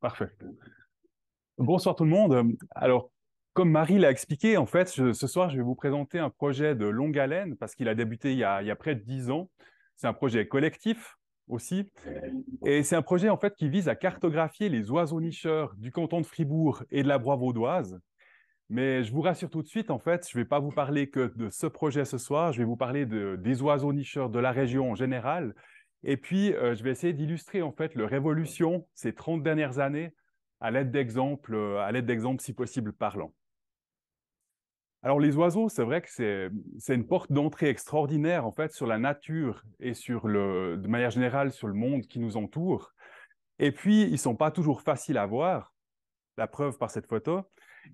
Parfait. Bonsoir tout le monde. Alors, comme Marie l'a expliqué, en fait, ce soir, je vais vous présenter un projet de longue haleine parce qu'il a débuté il y a, près de dix ans. C'est un projet collectif aussi. Et c'est un projet en fait qui vise à cartographier les oiseaux nicheurs du canton de Fribourg et de la Broye-Vaudoise. Mais je vous rassure tout de suite, en fait, je ne vais pas vous parler que de ce projet ce soir. Je vais vous parler des oiseaux nicheurs de la région en général et puis, euh, je vais essayer d'illustrer en fait leur évolution ces 30 dernières années à l'aide d'exemples, euh, à l'aide d'exemples si possible parlants. Alors les oiseaux, c'est vrai que c'est une porte d'entrée extraordinaire en fait sur la nature et sur le, de manière générale sur le monde qui nous entoure. Et puis ils sont pas toujours faciles à voir. La preuve par cette photo,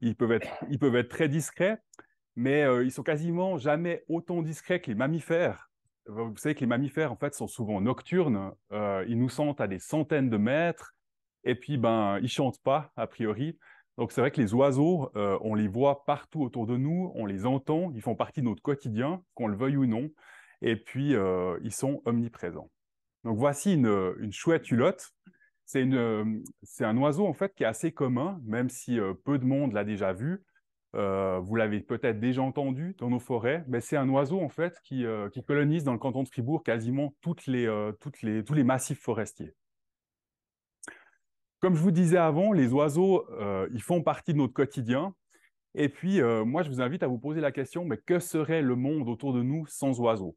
ils peuvent être, ils peuvent être très discrets, mais ils euh, ils sont quasiment jamais autant discrets que les mammifères vous savez que les mammifères, en fait, sont souvent nocturnes. Euh, ils nous sentent à des centaines de mètres. Et puis, ben, ils chantent pas, a priori. Donc, c'est vrai que les oiseaux, euh, on les voit partout autour de nous, on les entend, ils font partie de notre quotidien, qu'on le veuille ou non. Et puis, euh, ils sont omniprésents. Donc, voici une, une chouette hulotte. C'est un oiseau, en fait, qui est assez commun, même si peu de monde l'a déjà vu. Euh, vous l'avez peut-être déjà entendu dans nos forêts, mais c'est un oiseau en fait qui, euh, colonise dans le canton de Fribourg quasiment euh, les, tous les massifs forestiers. Comme je vous disais avant, les oiseaux, ils font partie de notre quotidien. Et puis, moi, je vous invite à vous poser la question, mais que serait le monde autour de nous sans oiseaux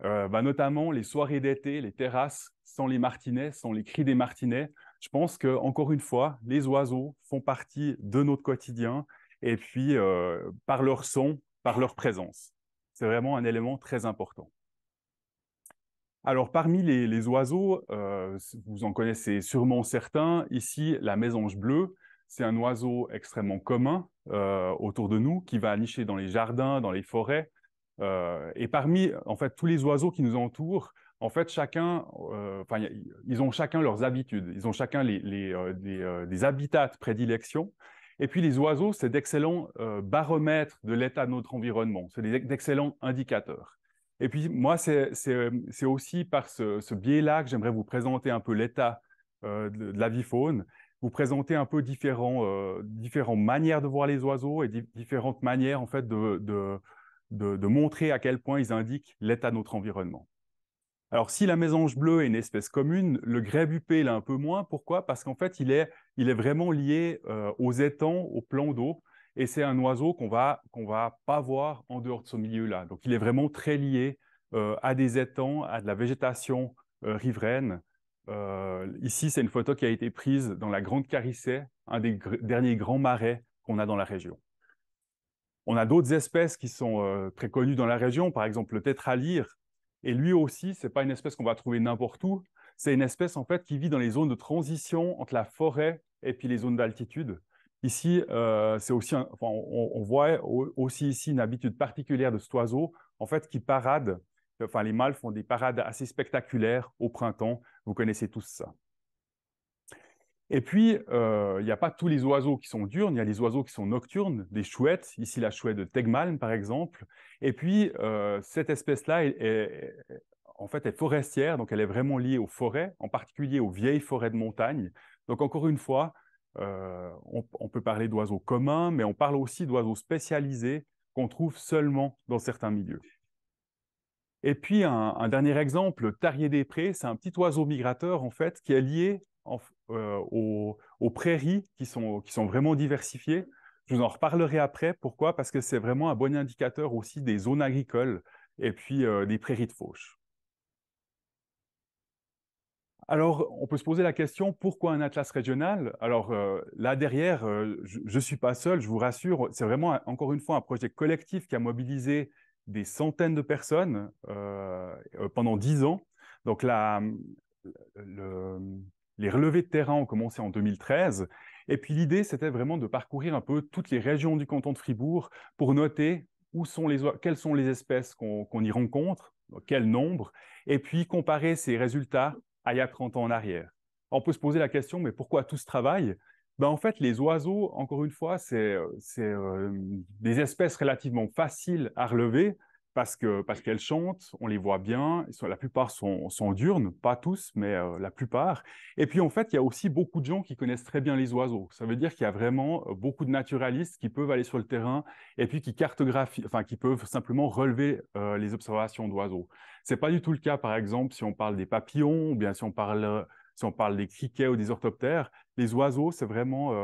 bah, Notamment les soirées d'été, les terrasses, sans les martinets, sans les cris des martinets. Je pense qu'encore une fois, les oiseaux font partie de notre quotidien et puis euh, par leur son, par leur présence. C'est vraiment un élément très important. Alors parmi les, oiseaux, euh, vous en connaissez sûrement certains, ici la mésange bleue, c'est un oiseau extrêmement commun euh, autour de nous qui va nicher dans les jardins, dans les forêts. et parmi en fait tous les oiseaux qui nous entourent, en fait, chacun, ils ont chacun leurs habitudes, ils ont chacun les, des, des, habitats de prédilection, et puis les oiseaux, c'est d'excellents euh, baromètres de l'état de notre environnement, c'est d'excellents indicateurs. Et puis moi, c'est aussi par ce, biais-là que j'aimerais vous présenter un peu l'état euh, de, la vie faune, vous présenter un peu euh, différentes manières de voir les oiseaux et différentes manières en fait de, de, montrer à quel point ils indiquent l'état de notre environnement. Alors, si la mésange bleue est une espèce commune, le grès-bupé l'est un peu moins. Pourquoi Parce qu'en fait, il est, vraiment lié euh, aux étangs, aux plans d'eau. Et c'est un oiseau qu'on va, va pas voir en dehors de ce milieu-là. Donc, il est vraiment très lié euh, à des étangs, à de la végétation euh, riveraine. ici, c'est une photo qui a été prise dans la Grande Carissée, un des derniers grands marais qu'on a dans la région. On a d'autres espèces qui sont très connues dans la région, par exemple le tétralyre, et lui aussi, ce n'est pas une espèce qu'on va trouver n'importe où. C'est une espèce en fait qui vit dans les zones de transition entre la forêt et puis les zones d'altitude. Ici, euh, c'est aussi, on, voit aussi ici une habitude particulière de cet oiseau, en fait, qui parade. les mâles font des parades assez spectaculaires au printemps. Vous connaissez tous ça. Et puis, euh, il n'y a pas tous les oiseaux qui sont diurnes, il y a les oiseaux qui sont nocturnes, des chouettes, ici la chouette de Tegmalm par exemple. Et puis, euh, cette espèce-là, est, en fait, est forestière, donc elle est vraiment liée aux forêts, en particulier aux vieilles forêts de montagne. Donc, encore une fois, euh, on, peut parler d'oiseaux communs, mais on parle aussi d'oiseaux spécialisés qu'on trouve seulement dans certains milieux. Et puis, un, dernier exemple, le tarier des prés, c'est un petit oiseau migrateur, en fait, qui est lié en, euh, aux, prairies qui sont, qui sont vraiment diversifiées. Je vous en reparlerai après. Pourquoi Parce que c'est vraiment un bon indicateur aussi des zones agricoles et puis euh, des prairies de fauche. Alors, on peut se poser la question, pourquoi un atlas régional Alors euh, là derrière, je ne suis pas seul, je vous rassure, c'est vraiment encore une fois un projet collectif qui a mobilisé des centaines de personnes pendant dix ans. Donc la, le, les relevés de terrain ont commencé en 2013. Et puis l'idée, c'était vraiment de parcourir un peu toutes les régions du canton de Fribourg pour noter où quelles sont les espèces qu'on y rencontre, quel nombre, et puis comparer ces résultats à il y a 30 ans en arrière. On peut se poser la question, mais pourquoi tout ce travail ben, en fait, les oiseaux, encore une fois, c'est euh, euh, des espèces relativement faciles à relever parce que parce qu'elles chantent, on les voit bien. la plupart sont, sont pas tous, mais euh, la plupart. Et puis en fait, il y a aussi beaucoup de gens qui connaissent très bien les oiseaux. Ça veut dire qu'il y a vraiment euh, beaucoup de naturalistes qui peuvent aller sur le terrain et puis qui cartographient, enfin qui peuvent simplement relever euh, les observations d'oiseaux. C'est pas du tout le cas, par exemple, si on parle des papillons ou bien si on parle si on parle des criquets ou des orthoptères, les oiseaux, c'est vraiment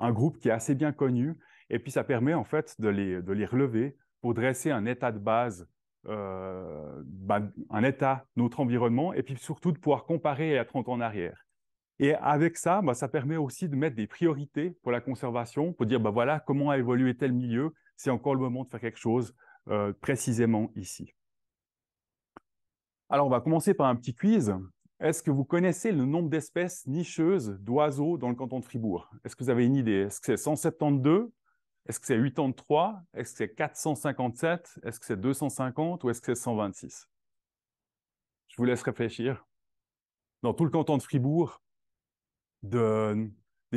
un groupe qui est assez bien connu. Et puis ça permet en fait de les, de les relever, pour dresser un état de base, euh, ben, un état, notre environnement, et puis surtout de pouvoir comparer et ans en arrière. Et avec ça, ben, ça permet aussi de mettre des priorités pour la conservation, pour dire, ben, voilà, comment a évolué tel milieu, c'est encore le moment de faire quelque chose euh, précisément ici. Alors, on va commencer par un petit quiz. Est-ce que vous connaissez le nombre d'espèces nicheuses d'oiseaux dans le canton de Fribourg Est-ce que vous avez une idée Est-ce que c'est 172 est-ce que c'est 83? Est-ce que c'est 457 Est-ce que c'est 250 ou est-ce que c'est 126 Je vous laisse réfléchir. Dans tout le canton de Fribourg, des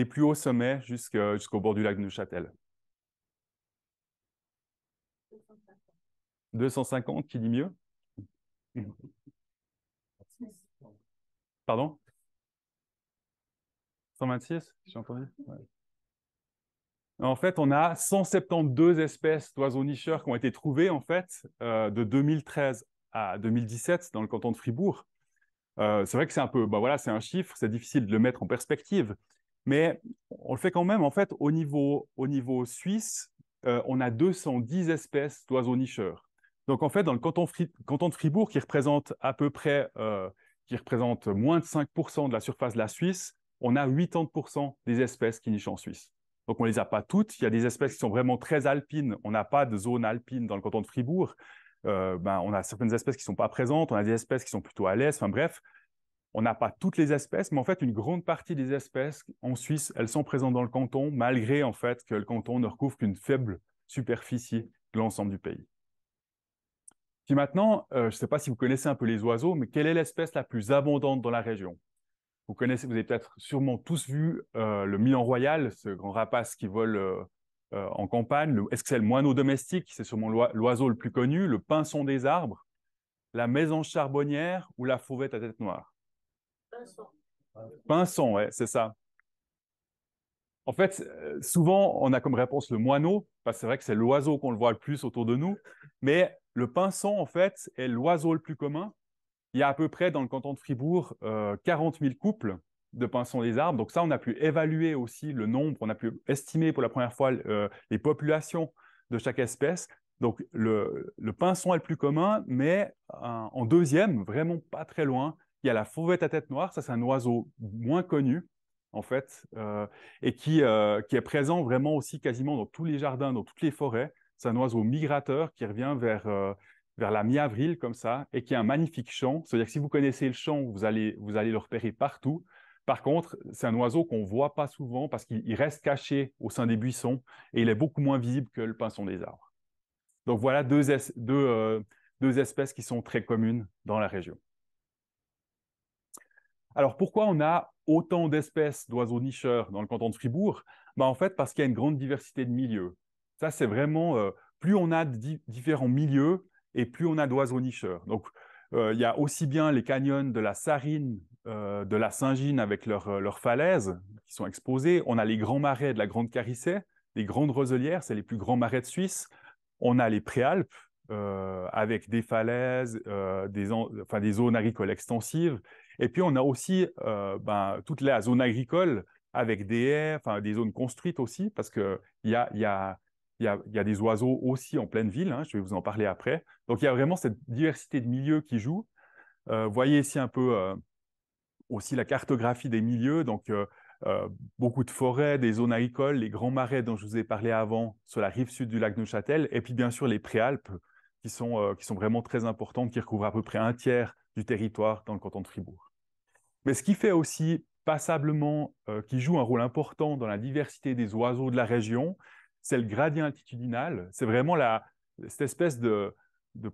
plus hauts sommets jusqu'au bord du lac de Neuchâtel. 250, qui dit mieux Pardon 126, j'ai entendu en fait, on a 172 espèces d'oiseaux nicheurs qui ont été trouvées en fait euh, de 2013 à 2017 dans le canton de Fribourg. Euh, c'est vrai que c'est un peu, bah voilà, c'est un chiffre, c'est difficile de le mettre en perspective, mais on le fait quand même. En fait, au niveau, au niveau suisse, euh, on a 210 espèces d'oiseaux nicheurs. Donc en fait, dans le canton, de Fribourg, qui représente à peu près, qui représente moins de 5% de la surface de la Suisse, on a 80% des espèces qui nichent en Suisse. Donc, on ne les a pas toutes. Il y a des espèces qui sont vraiment très alpines. On n'a pas de zone alpine dans le canton de Fribourg. Euh, ben, on a certaines espèces qui ne sont pas présentes. On a des espèces qui sont plutôt à l'aise. Enfin, bref, on n'a pas toutes les espèces, mais en fait, une grande partie des espèces en Suisse, elles sont présentes dans le canton, malgré en fait que le canton ne recouvre qu'une faible superficie de l'ensemble du pays. Puis maintenant, euh, je ne sais pas si vous connaissez un peu les oiseaux, mais quelle est l'espèce la plus abondante dans la région vous connaissez, vous avez peut-être sûrement tous vu euh, le Milan Royal, ce grand rapace qui vole euh, euh, en campagne. Est-ce que c'est le moineau domestique C'est sûrement l'oiseau le plus connu. Le pinson des arbres, la maison charbonnière ou la fauvette à tête noire Pinson. Pinson, ouais, c'est ça. En fait, souvent, on a comme réponse le moineau, parce c'est vrai que c'est l'oiseau qu'on le voit le plus autour de nous, mais le pinson, en fait, est l'oiseau le plus commun, il y a à peu près dans le canton de Fribourg 40 euh, 000 couples de pinsons des arbres. Donc ça, on a pu évaluer aussi le nombre, on a pu estimer pour la première fois euh, les populations de chaque espèce. Donc le, le pinson est le plus commun, mais euh, en deuxième, vraiment pas très loin, il y a la fauvette à tête noire. Ça, c'est un oiseau moins connu, en fait, et qui, est présent vraiment aussi quasiment dans tous les jardins, dans toutes les forêts. C'est un oiseau migrateur qui revient vers, vers la mi-avril comme ça, et qui est un magnifique champ. C'est-à-dire que si vous connaissez le champ, vous allez, le repérer partout. Par contre, c'est un oiseau qu'on voit pas souvent parce qu'il reste caché au sein des buissons et il est beaucoup moins visible que le pinson des arbres. Donc voilà euh, deux, espèces qui sont très communes dans la région. Alors pourquoi on a autant d'espèces d'oiseaux nicheurs dans le canton de Fribourg ben En fait, parce qu'il y a une grande diversité de milieux. Ça, c'est vraiment, euh, plus on a différents milieux, et plus on a d'oiseaux nicheurs. Donc, euh, il y a aussi bien les canyons de la Sarine, euh, de la Saint-Gine avec euh, leurs falaises qui sont exposées. On a les grands marais de la Grande Carissée, les grandes roselières, c'est les plus grands marais de Suisse. On a les préalpes avec des falaises, des, enfin, des zones agricoles extensives. Et puis on a aussi euh, ben, toute la zone agricole avec des haies, enfin, des zones construites aussi, parce qu'il y a, y a il y, a, il y a, des oiseaux aussi en pleine ville, hein, je vais vous en parler après. Donc il y a vraiment cette diversité de milieux qui joue. Euh, voyez ici un peu euh, aussi la cartographie des milieux, donc euh, euh, beaucoup de forêts, des zones agricoles, les grands marais dont je vous ai parlé avant sur la rive sud du lac Neuchâtel, et puis bien sûr les préalpes qui sont, qui sont vraiment très importantes, qui recouvrent à peu près un tiers du territoire dans le canton de Fribourg. Mais ce qui fait aussi passablement, qui joue un rôle important dans la diversité des oiseaux de la région, c'est le gradient altitudinal. C'est vraiment cette espèce de,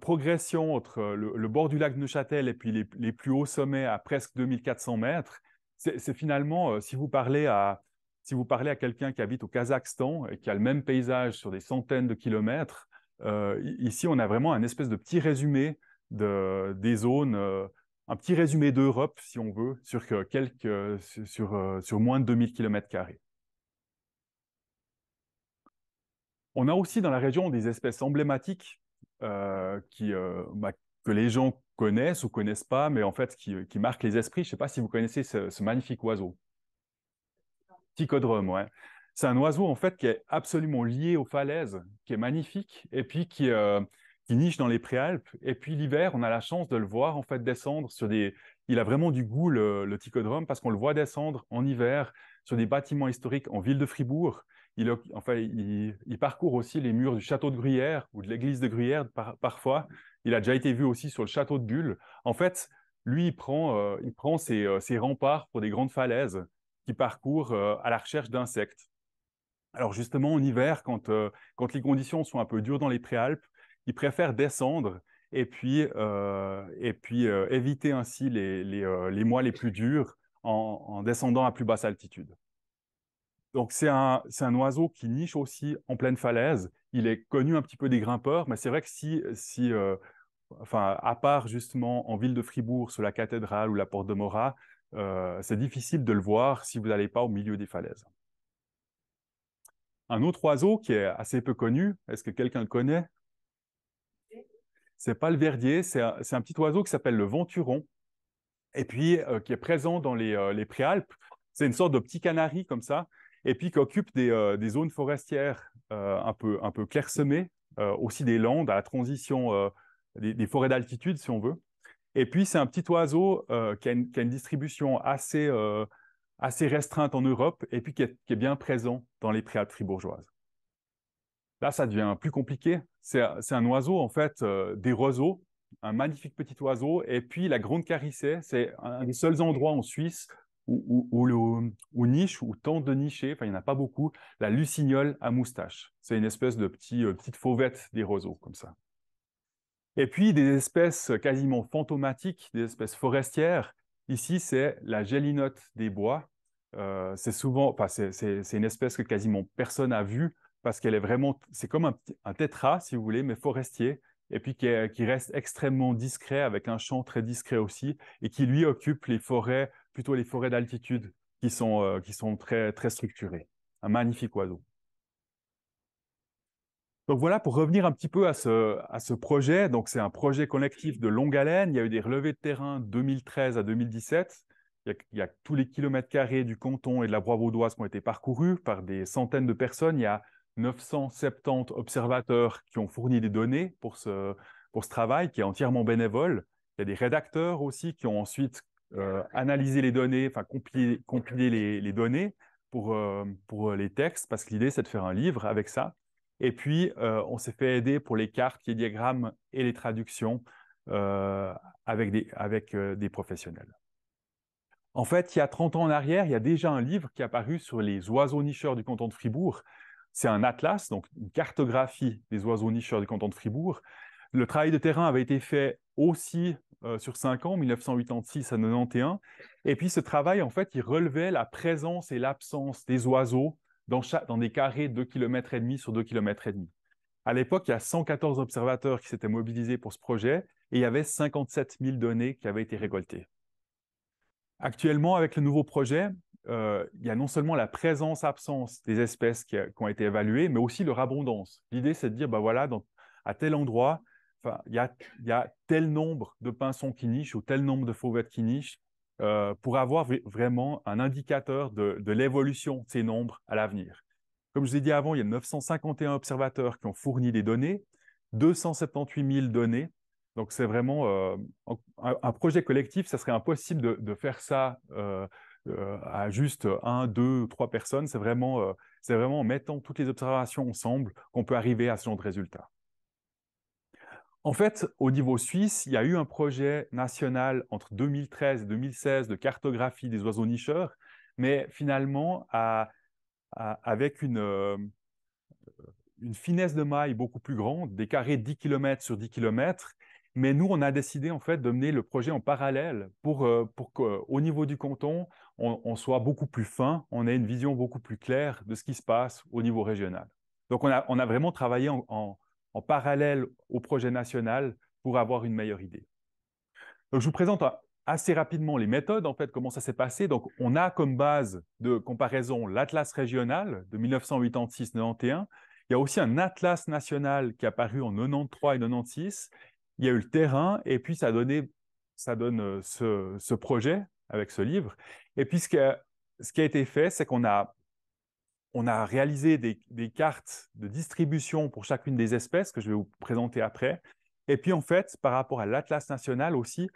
progression entre le, bord du lac de Neuchâtel et puis les, plus hauts sommets à presque 2400 mètres. C'est finalement, euh, si vous parlez à, si vous parlez à quelqu'un qui habite au Kazakhstan et qui a le même paysage sur des centaines de kilomètres, euh, ici, on a vraiment un espèce de petit résumé des zones, euh, un petit résumé d'Europe, si on veut, sur, quelques, sur, moins de 2000 km carrés. On a aussi dans la région des espèces emblématiques euh, euh, bah, que les gens connaissent ou connaissent pas, mais en fait qui, euh, marquent les esprits. Je ne sais pas si vous connaissez ce, magnifique oiseau. Tychodrome, ouais. C'est un oiseau en fait qui est absolument lié aux falaises, qui est magnifique, et puis qui, niche dans les préalpes. Et puis l'hiver, on a la chance de le voir en fait descendre sur des. Il a vraiment du goût le, Tychodrome, parce qu'on le voit descendre en hiver sur des bâtiments historiques en ville de Fribourg il, parcourt aussi les murs du château de Gruyère ou de l'église de Gruyère parfois. Il a déjà été vu aussi sur le château de Bulle. En fait, lui, il prend, euh, euh, ses, remparts pour des grandes falaises qui parcourt euh, à la recherche d'insectes. Alors justement, en hiver, quand, les conditions sont un peu dures dans les préalpes, il préfère descendre et puis, éviter ainsi les, mois les plus durs en descendant à plus basse altitude donc c'est un, oiseau qui niche aussi en pleine falaise. Il est connu un petit peu des grimpeurs, mais c'est vrai que si, si euh, à part justement en ville de Fribourg, sous la cathédrale ou la porte de Mora, euh, c'est difficile de le voir si vous n'allez pas au milieu des falaises. Un autre oiseau qui est assez peu connu, est-ce que quelqu'un le connaît C'est pas le verdier, c'est un, petit oiseau qui s'appelle le venturon, et puis euh, qui est présent dans les, les Préalpes. C'est une sorte de petit canari comme ça, et puis qui occupe euh, des, zones forestières euh, un, peu, clairsemées, euh, aussi des landes à la transition des, forêts d'altitude, si on veut. Et puis, c'est un petit oiseau qui a, une, distribution assez, restreinte en Europe et puis qui est, bien présent dans les préalpes fribourgeoises. Là, ça devient plus compliqué. C'est un oiseau, en fait, des roseaux, un magnifique petit oiseau. Et puis, la grande carissée, c'est un des seuls endroits en Suisse ou, ou, ou niche, ou tente de nicher, enfin il n'y en a pas beaucoup, la lucignole à moustache. C'est une espèce de euh, petite fauvette des roseaux, comme ça. Et puis des espèces quasiment fantomatiques, des espèces forestières. Ici, c'est la gélinote des bois. Euh, c'est souvent, c'est une espèce que quasiment personne n'a vue parce qu'elle est vraiment, c'est comme un, un, tétra, si vous voulez, mais forestier, et puis qui, qui, reste extrêmement discret, avec un champ très discret aussi, et qui lui occupe les forêts plutôt les forêts d'altitude qui sont, euh, qui sont très, très structurées. Un magnifique oiseau. Donc voilà, pour revenir un petit peu à ce, à ce projet, donc c'est un projet collectif de longue haleine. Il y a eu des relevés de terrain 2013 à 2017. Il y a, tous les kilomètres carrés du canton et de la Broye-Vaudoise qui ont été parcourus par des centaines de personnes. Il y a 970 observateurs qui ont fourni des données pour ce, pour ce travail qui est entièrement bénévole. Il y a des rédacteurs aussi qui ont ensuite euh, analyser les données, enfin compiler, les, données pour, euh, euh, les textes, parce que l'idée, c'est de faire un livre avec ça. Et puis, on s'est fait aider pour les cartes, les diagrammes et les traductions avec, des, avec des professionnels. En fait, il y a 30 ans en arrière, il y a déjà un livre qui est apparu sur les oiseaux nicheurs du canton de Fribourg. C'est un atlas, donc une cartographie des oiseaux nicheurs du canton de Fribourg. Le travail de terrain avait été fait aussi euh, sur 5 ans, 1986 à 91. Et puis ce travail, en fait, il relevait la présence et l'absence des oiseaux dans, des carrés de 2,5 km et demi sur 2,5 km et demi. À l'époque, il y a 114 observateurs qui s'étaient mobilisés pour ce projet et il y avait 57 000 données qui avaient été récoltées. Actuellement, avec le nouveau projet, euh, il y a non seulement la présence-absence des espèces qui, ont été évaluées, mais aussi leur abondance. L'idée, c'est de dire, ben voilà, à tel endroit, il y a, tel nombre de pinsons qui nichent ou tel nombre de fauvettes qui nichent euh, pour avoir vraiment un indicateur de, l'évolution de ces nombres à l'avenir. Comme je vous ai dit avant, il y a 951 observateurs qui ont fourni des données, 278 000 données. Donc c'est vraiment euh, un, projet collectif, ça serait impossible de, faire ça euh, à juste un, deux, trois personnes. C'est vraiment, c'est vraiment en mettant toutes les observations ensemble qu'on peut arriver à ce genre de résultat. En fait, au niveau suisse, il y a eu un projet national entre 2013 et 2016 de cartographie des oiseaux nicheurs, mais finalement, avec euh, une, finesse de maille beaucoup plus grande, des carrés de 10 km sur 10 km. Mais nous, on a décidé en fait de mener le projet en parallèle pour, euh, pour qu'au euh, niveau du canton, on, soit beaucoup plus fin, on ait une vision beaucoup plus claire de ce qui se passe au niveau régional. Donc, on a, vraiment travaillé en, en, en parallèle au projet national pour avoir une meilleure idée. Donc, je vous présente assez rapidement les méthodes, en fait, comment ça s'est passé. Donc, on a comme base de comparaison l'atlas régional de 1986-91. Il y a aussi un atlas national qui est apparu en 93 et 96. Il y a eu le terrain et puis ça, donné, ça donne euh, ce, projet avec ce livre. Et puis, ce qui a été fait, c'est qu'on a on a réalisé des, cartes de distribution pour chacune des espèces que je vais vous présenter après. Et puis en fait, par rapport à l'Atlas national aussi,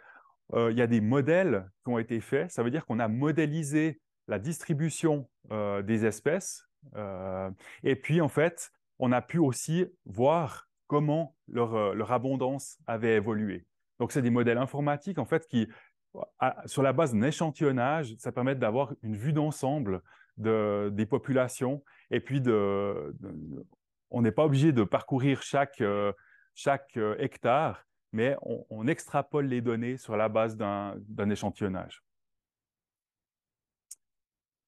euh, il y a des modèles qui ont été faits. Ça veut dire qu'on a modélisé la distribution euh, des espèces. Euh, et puis en fait, on a pu aussi voir comment leur, abondance avait évolué. Donc c'est des modèles informatiques en fait qui, sur la base d'un échantillonnage, ça permet d'avoir une vue d'ensemble des populations. Et puis, on n'est pas obligé de parcourir chaque, euh, euh, hectare, mais on, extrapole les données sur la base d'un échantillonnage.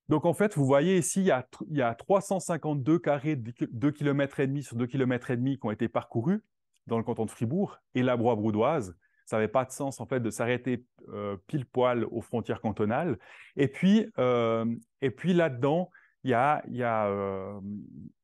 Donc, en fait, vous voyez ici, il y a, 352 carrés de 2 km et demi sur 2 km et demi qui ont été parcourus dans le canton de Fribourg et la Broye-Broudoise. Ça n'avait pas de sens en fait de s'arrêter euh, pile poil aux frontières cantonales. Et puis, euh, et puis là-dedans, il y a, y, a, euh,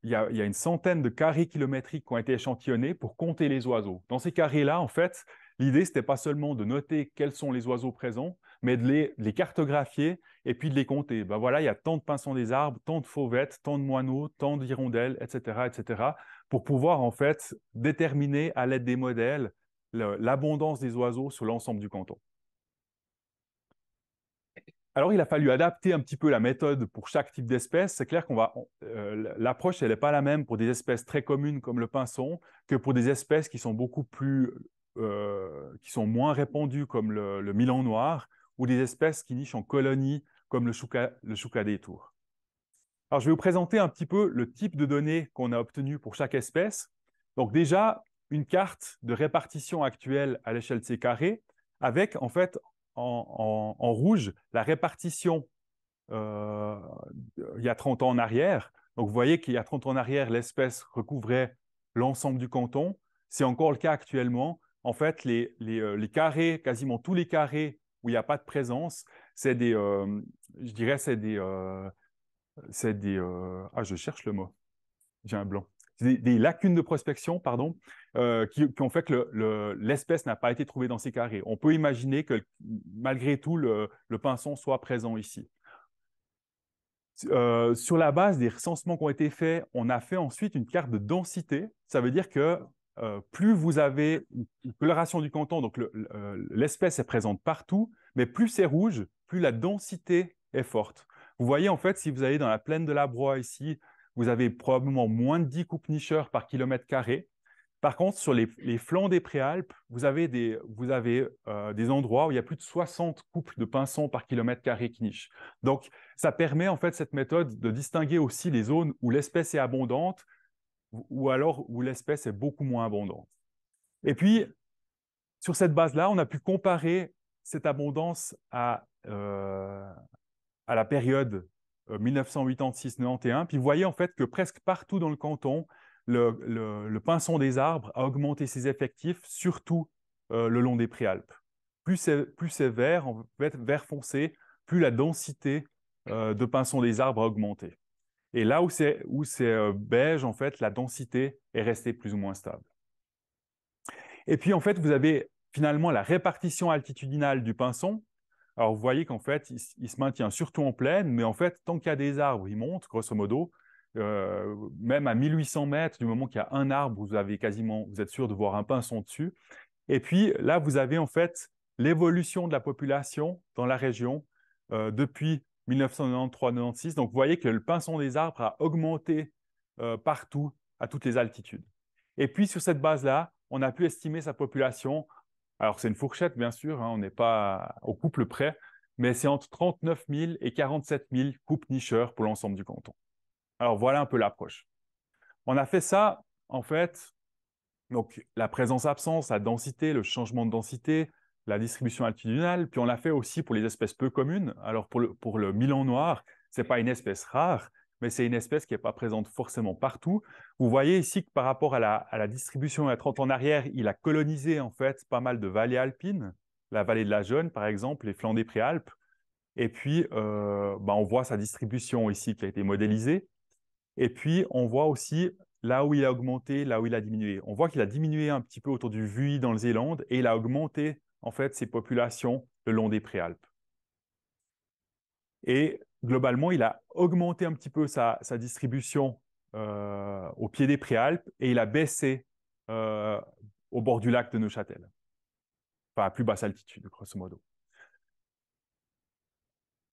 y, a, une centaine de carrés kilométriques qui ont été échantillonnés pour compter les oiseaux. Dans ces carrés-là, en fait, l'idée, c'était pas seulement de noter quels sont les oiseaux présents, mais de les, les cartographier et puis de les compter. Ben voilà, il y a tant de pinsons des arbres, tant de fauvettes, tant de moineaux, tant d'hirondelles, etc., etc., pour pouvoir en fait déterminer à l'aide des modèles l'abondance des oiseaux sur l'ensemble du canton. Alors, il a fallu adapter un petit peu la méthode pour chaque type d'espèce. C'est clair qu'on va, euh, l'approche, elle n'est pas la même pour des espèces très communes comme le pinson que pour des espèces qui sont beaucoup plus, euh, qui sont moins répandues comme le, milan noir ou des espèces qui nichent en colonies comme le chouca, le des tours. Alors, je vais vous présenter un petit peu le type de données qu'on a obtenu pour chaque espèce. Donc, déjà, une carte de répartition actuelle à l'échelle de ces carrés avec en fait en, rouge la répartition euh, il y a 30 ans en arrière. Donc vous voyez qu'il y a 30 ans en arrière, l'espèce recouvrait l'ensemble du canton. C'est encore le cas actuellement. En fait, les, euh, carrés, quasiment tous les carrés où il n'y a pas de présence, c'est des, euh, je dirais, c'est des, c'est des, ah, je cherche le mot, j'ai un blanc des, lacunes de prospection, pardon, euh, qui, ont fait que l'espèce n'a pas été trouvée dans ces carrés. On peut imaginer que malgré tout, le, pinson soit présent ici. Euh, sur la base des recensements qui ont été faits, on a fait ensuite une carte de densité. Ça veut dire que euh, plus vous avez une coloration du canton, donc l'espèce est présente partout, mais plus c'est rouge, plus la densité est forte. Vous voyez en fait, si vous allez dans la plaine de la Broye ici, vous avez probablement moins de 10 coupes nicheurs par kilomètre carré. Par contre, sur les, flancs des Préalpes, vous avez, des, vous avez euh, des endroits où il y a plus de 60 couples de pinsons par kilomètre carré qui nichent. Donc, ça permet en fait cette méthode de distinguer aussi les zones où l'espèce est abondante ou alors où l'espèce est beaucoup moins abondante. Et puis, sur cette base-là, on a pu comparer cette abondance à euh, la période 1986-91, euh, puis vous voyez en fait que presque partout dans le canton, le, le, pinson des arbres a augmenté ses effectifs, surtout euh, le long des Préalpes. Plus c'est, vert, en fait, vert foncé, plus la densité euh, de pinson des arbres a augmenté. Et là où c'est, où c'est beige, en fait, la densité est restée plus ou moins stable. Et puis, en fait, vous avez finalement la répartition altitudinale du pinson, alors, vous voyez qu'en fait, il, se maintient surtout en plaine, mais en fait, tant qu'il y a des arbres, il monte, grosso modo. Euh, même à 1800 mètres, du moment qu'il y a un arbre, vous avez quasiment, vous êtes sûr de voir un pinson dessus. Et puis là, vous avez en fait l'évolution de la population dans la région euh, depuis 1993-96. Donc, vous voyez que le pinson des arbres a augmenté euh, partout, à toutes les altitudes. Et puis, sur cette base-là, on a pu estimer sa population alors, c'est une fourchette, bien sûr, hein, on n'est pas au couple près, mais c'est entre 39 000 et 47 000 coupes nicheurs pour l'ensemble du canton. Alors, voilà un peu l'approche. On a fait ça, en fait, donc la présence-absence, la densité, le changement de densité, la distribution altitudinale, puis on l'a fait aussi pour les espèces peu communes. Alors, pour le, pour le milan noir, ce n'est pas une espèce rare, mais c'est une espèce qui n'est pas présente forcément partout. Vous voyez ici que par rapport à la, distribution à 30 ans en arrière, il a colonisé en fait pas mal de vallées alpines, la vallée de la Jeune par exemple, les flancs des Préalpes. Et puis, euh, bah, on voit sa distribution ici qui a été modélisée. Et puis, on voit aussi là où il a augmenté, là où il a diminué. On voit qu'il a diminué un petit peu autour du Vuy dans le Zélande et il a augmenté en fait ses populations le long des Préalpes. Et globalement, il a augmenté un petit peu sa, distribution euh, au pied des Préalpes et il a baissé euh, au bord du lac de Neuchâtel, enfin à plus basse altitude, grosso modo.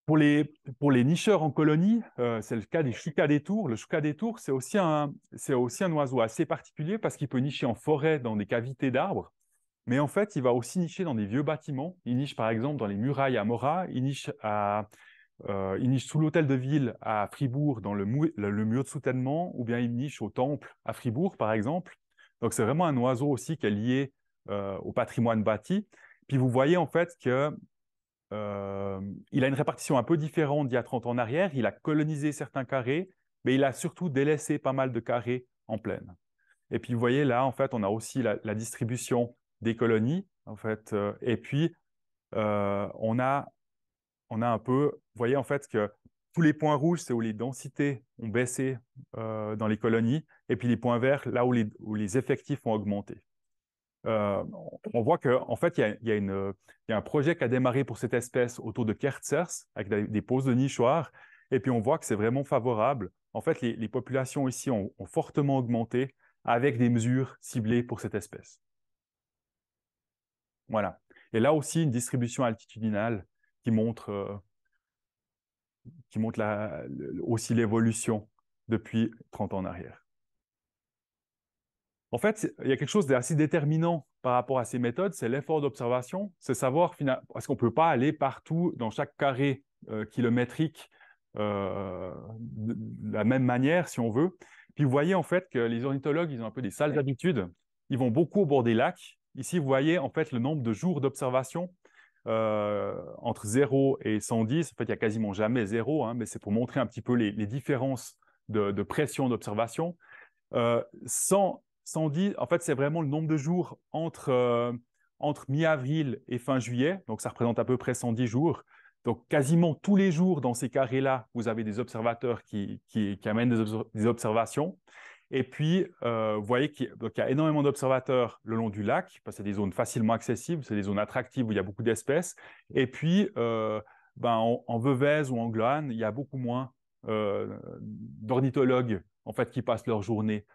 Pour les, pour les nicheurs en colonie, euh, c'est le cas des choucas des tours. Le chouca des tours, c'est aussi, un, aussi un oiseau assez particulier parce qu'il peut nicher en forêt, dans des cavités d'arbres. Mais en fait, il va aussi nicher dans des vieux bâtiments. Il niche par exemple dans les murailles à Mora, il niche à, euh, ils sous l'hôtel de ville à Fribourg, dans le, mur de soutènement, ou bien il niche au temple à Fribourg, par exemple. Donc, c'est vraiment un oiseau aussi qui est lié au patrimoine bâti. Puis, vous voyez en fait que il a une répartition un peu différente d'il y a 30 ans en arrière. Il a colonisé certains carrés, mais il a surtout délaissé pas mal de carrés en pleine Et puis, vous voyez là, en fait, on a aussi la, la distribution des colonies, en fait. et puis, on a on a un peu, vous voyez en fait que tous les points rouges, c'est où les densités ont baissé euh, dans les colonies, et puis les points verts, là où les, effectifs ont augmenté. Euh, on voit qu'en fait, il y, a un projet qui a démarré pour cette espèce autour de Kertzers, avec des, poses de nichoirs, et puis on voit que c'est vraiment favorable. En fait, les, populations ici ont, ont fortement augmenté avec des mesures ciblées pour cette espèce. Voilà. Et là aussi, une distribution altitudinale qui montre, euh, qui montre aussi l'évolution depuis 30 ans en arrière. En fait, il y a quelque chose d'assez déterminant par rapport à ces méthodes, c'est l'effort d'observation, c'est savoir est-ce qu'on ne peut pas aller partout dans chaque carré euh, kilométrique euh, de la même manière, si on veut. Puis vous voyez en fait que les ornithologues, ils ont un peu des sales habitudes, ils vont beaucoup au bord des lacs. Ici, vous voyez en fait le nombre de jours d'observation euh, entre 0 et 110, en fait, il n'y a quasiment jamais 0, hein, mais c'est pour montrer un petit peu les, différences de, pression d'observation. 110, euh, en fait, c'est vraiment le nombre de jours entre, euh, entre mi-avril et fin juillet, donc ça représente à peu près 110 jours. Donc, quasiment tous les jours dans ces carrés-là, vous avez des observateurs qui, qui, amènent des observations. Et puis, euh, vous voyez qu'il y a énormément d'observateurs le long du lac, parce que c'est des zones facilement accessibles, c'est des zones attractives où il y a beaucoup d'espèces. Et puis, euh, ben, en, en ou en Glane, il y a beaucoup moins euh, d'ornithologues en fait, qui passent leur journée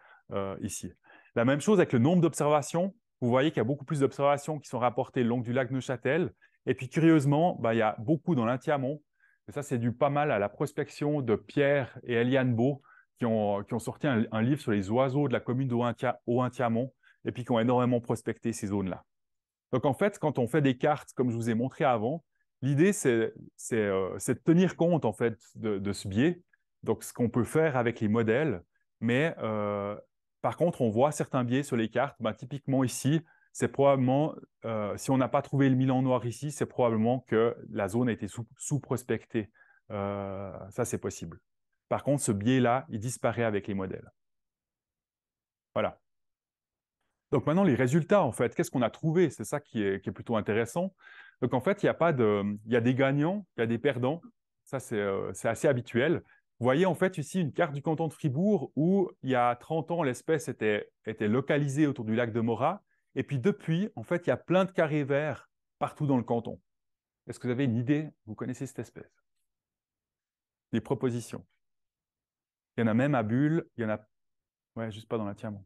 ici. La même chose avec le nombre d'observations. Vous voyez qu'il y a beaucoup plus d'observations qui sont rapportées le long du lac Neuchâtel. Et puis, curieusement, ben, il y a beaucoup dans l'Intiamont. Et ça, c'est dû pas mal à la prospection de Pierre et Eliane Beau, qui ont, sorti un, livre sur les oiseaux de la commune d'Ointiamont et puis qui ont énormément prospecté ces zones-là. Donc en fait, quand on fait des cartes, comme je vous ai montré avant, l'idée, c'est euh, de tenir compte en fait de, ce biais, donc ce qu'on peut faire avec les modèles, mais euh, par contre, on voit certains biais sur les cartes. Bah, typiquement ici, c'est probablement, euh, si on n'a pas trouvé le Milan noir ici, c'est probablement que la zone a été sous-prospectée. ça, c'est possible. Par contre, ce biais-là, il disparaît avec les modèles. Voilà. Donc maintenant, les résultats, en fait, qu'est-ce qu'on a trouvé C'est ça qui est, plutôt intéressant. Donc en fait, il y a pas de, il y a des gagnants, il y a des perdants. Ça, c'est euh, assez habituel. Vous voyez en fait ici une carte du canton de Fribourg où il y a 30 ans, l'espèce était, était localisée autour du lac de Mora. Et puis depuis, en fait, il y a plein de carrés verts partout dans le canton. Est-ce que vous avez une idée Vous connaissez cette espèce Des propositions il y en a même à Bulle, il y en a. Ouais, juste pas dans la Tiamo.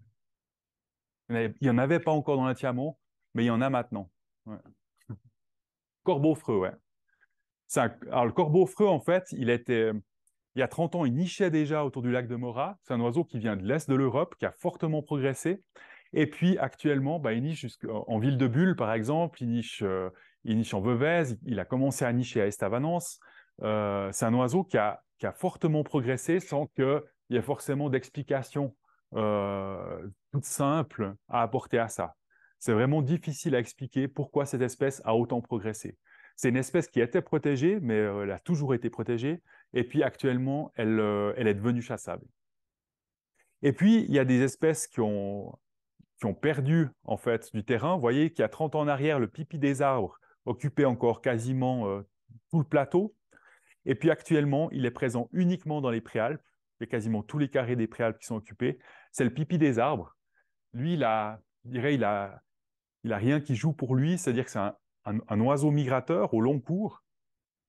Il n'y en avait pas encore dans la Tiamo, mais il y en a maintenant. Corbeau-Freux, ouais. Alors, le corbeau-freux, en fait, il était. Il y a 30 ans, il nichait déjà autour du lac de Mora. C'est un oiseau qui vient de l'est de l'Europe, qui a fortement progressé. Et puis, actuellement, bah, il niche en ville de Bulle, par exemple. Il niche, euh, il niche en Veuvez. Il a commencé à nicher à Estavanance. Euh, c'est un oiseau qui a qui a fortement progressé sans qu'il y ait forcément d'explication euh, toute simple à apporter à ça. C'est vraiment difficile à expliquer pourquoi cette espèce a autant progressé. C'est une espèce qui était protégée, mais euh, elle a toujours été protégée, et puis actuellement, euh, elle, est devenue chassable. Et puis, il y a des espèces qui ont, perdu en fait du terrain. Vous voyez qu'il y a 30 ans en arrière, le pipi des arbres occupait encore quasiment tout le plateau. Et puis actuellement, il est présent uniquement dans les préalpes. Il y a quasiment tous les carrés des préalpes qui sont occupés. C'est le pipi des arbres. Lui, il a, il a, il a rien qui joue pour lui. C'est-à-dire que c'est un, un, oiseau migrateur au long cours.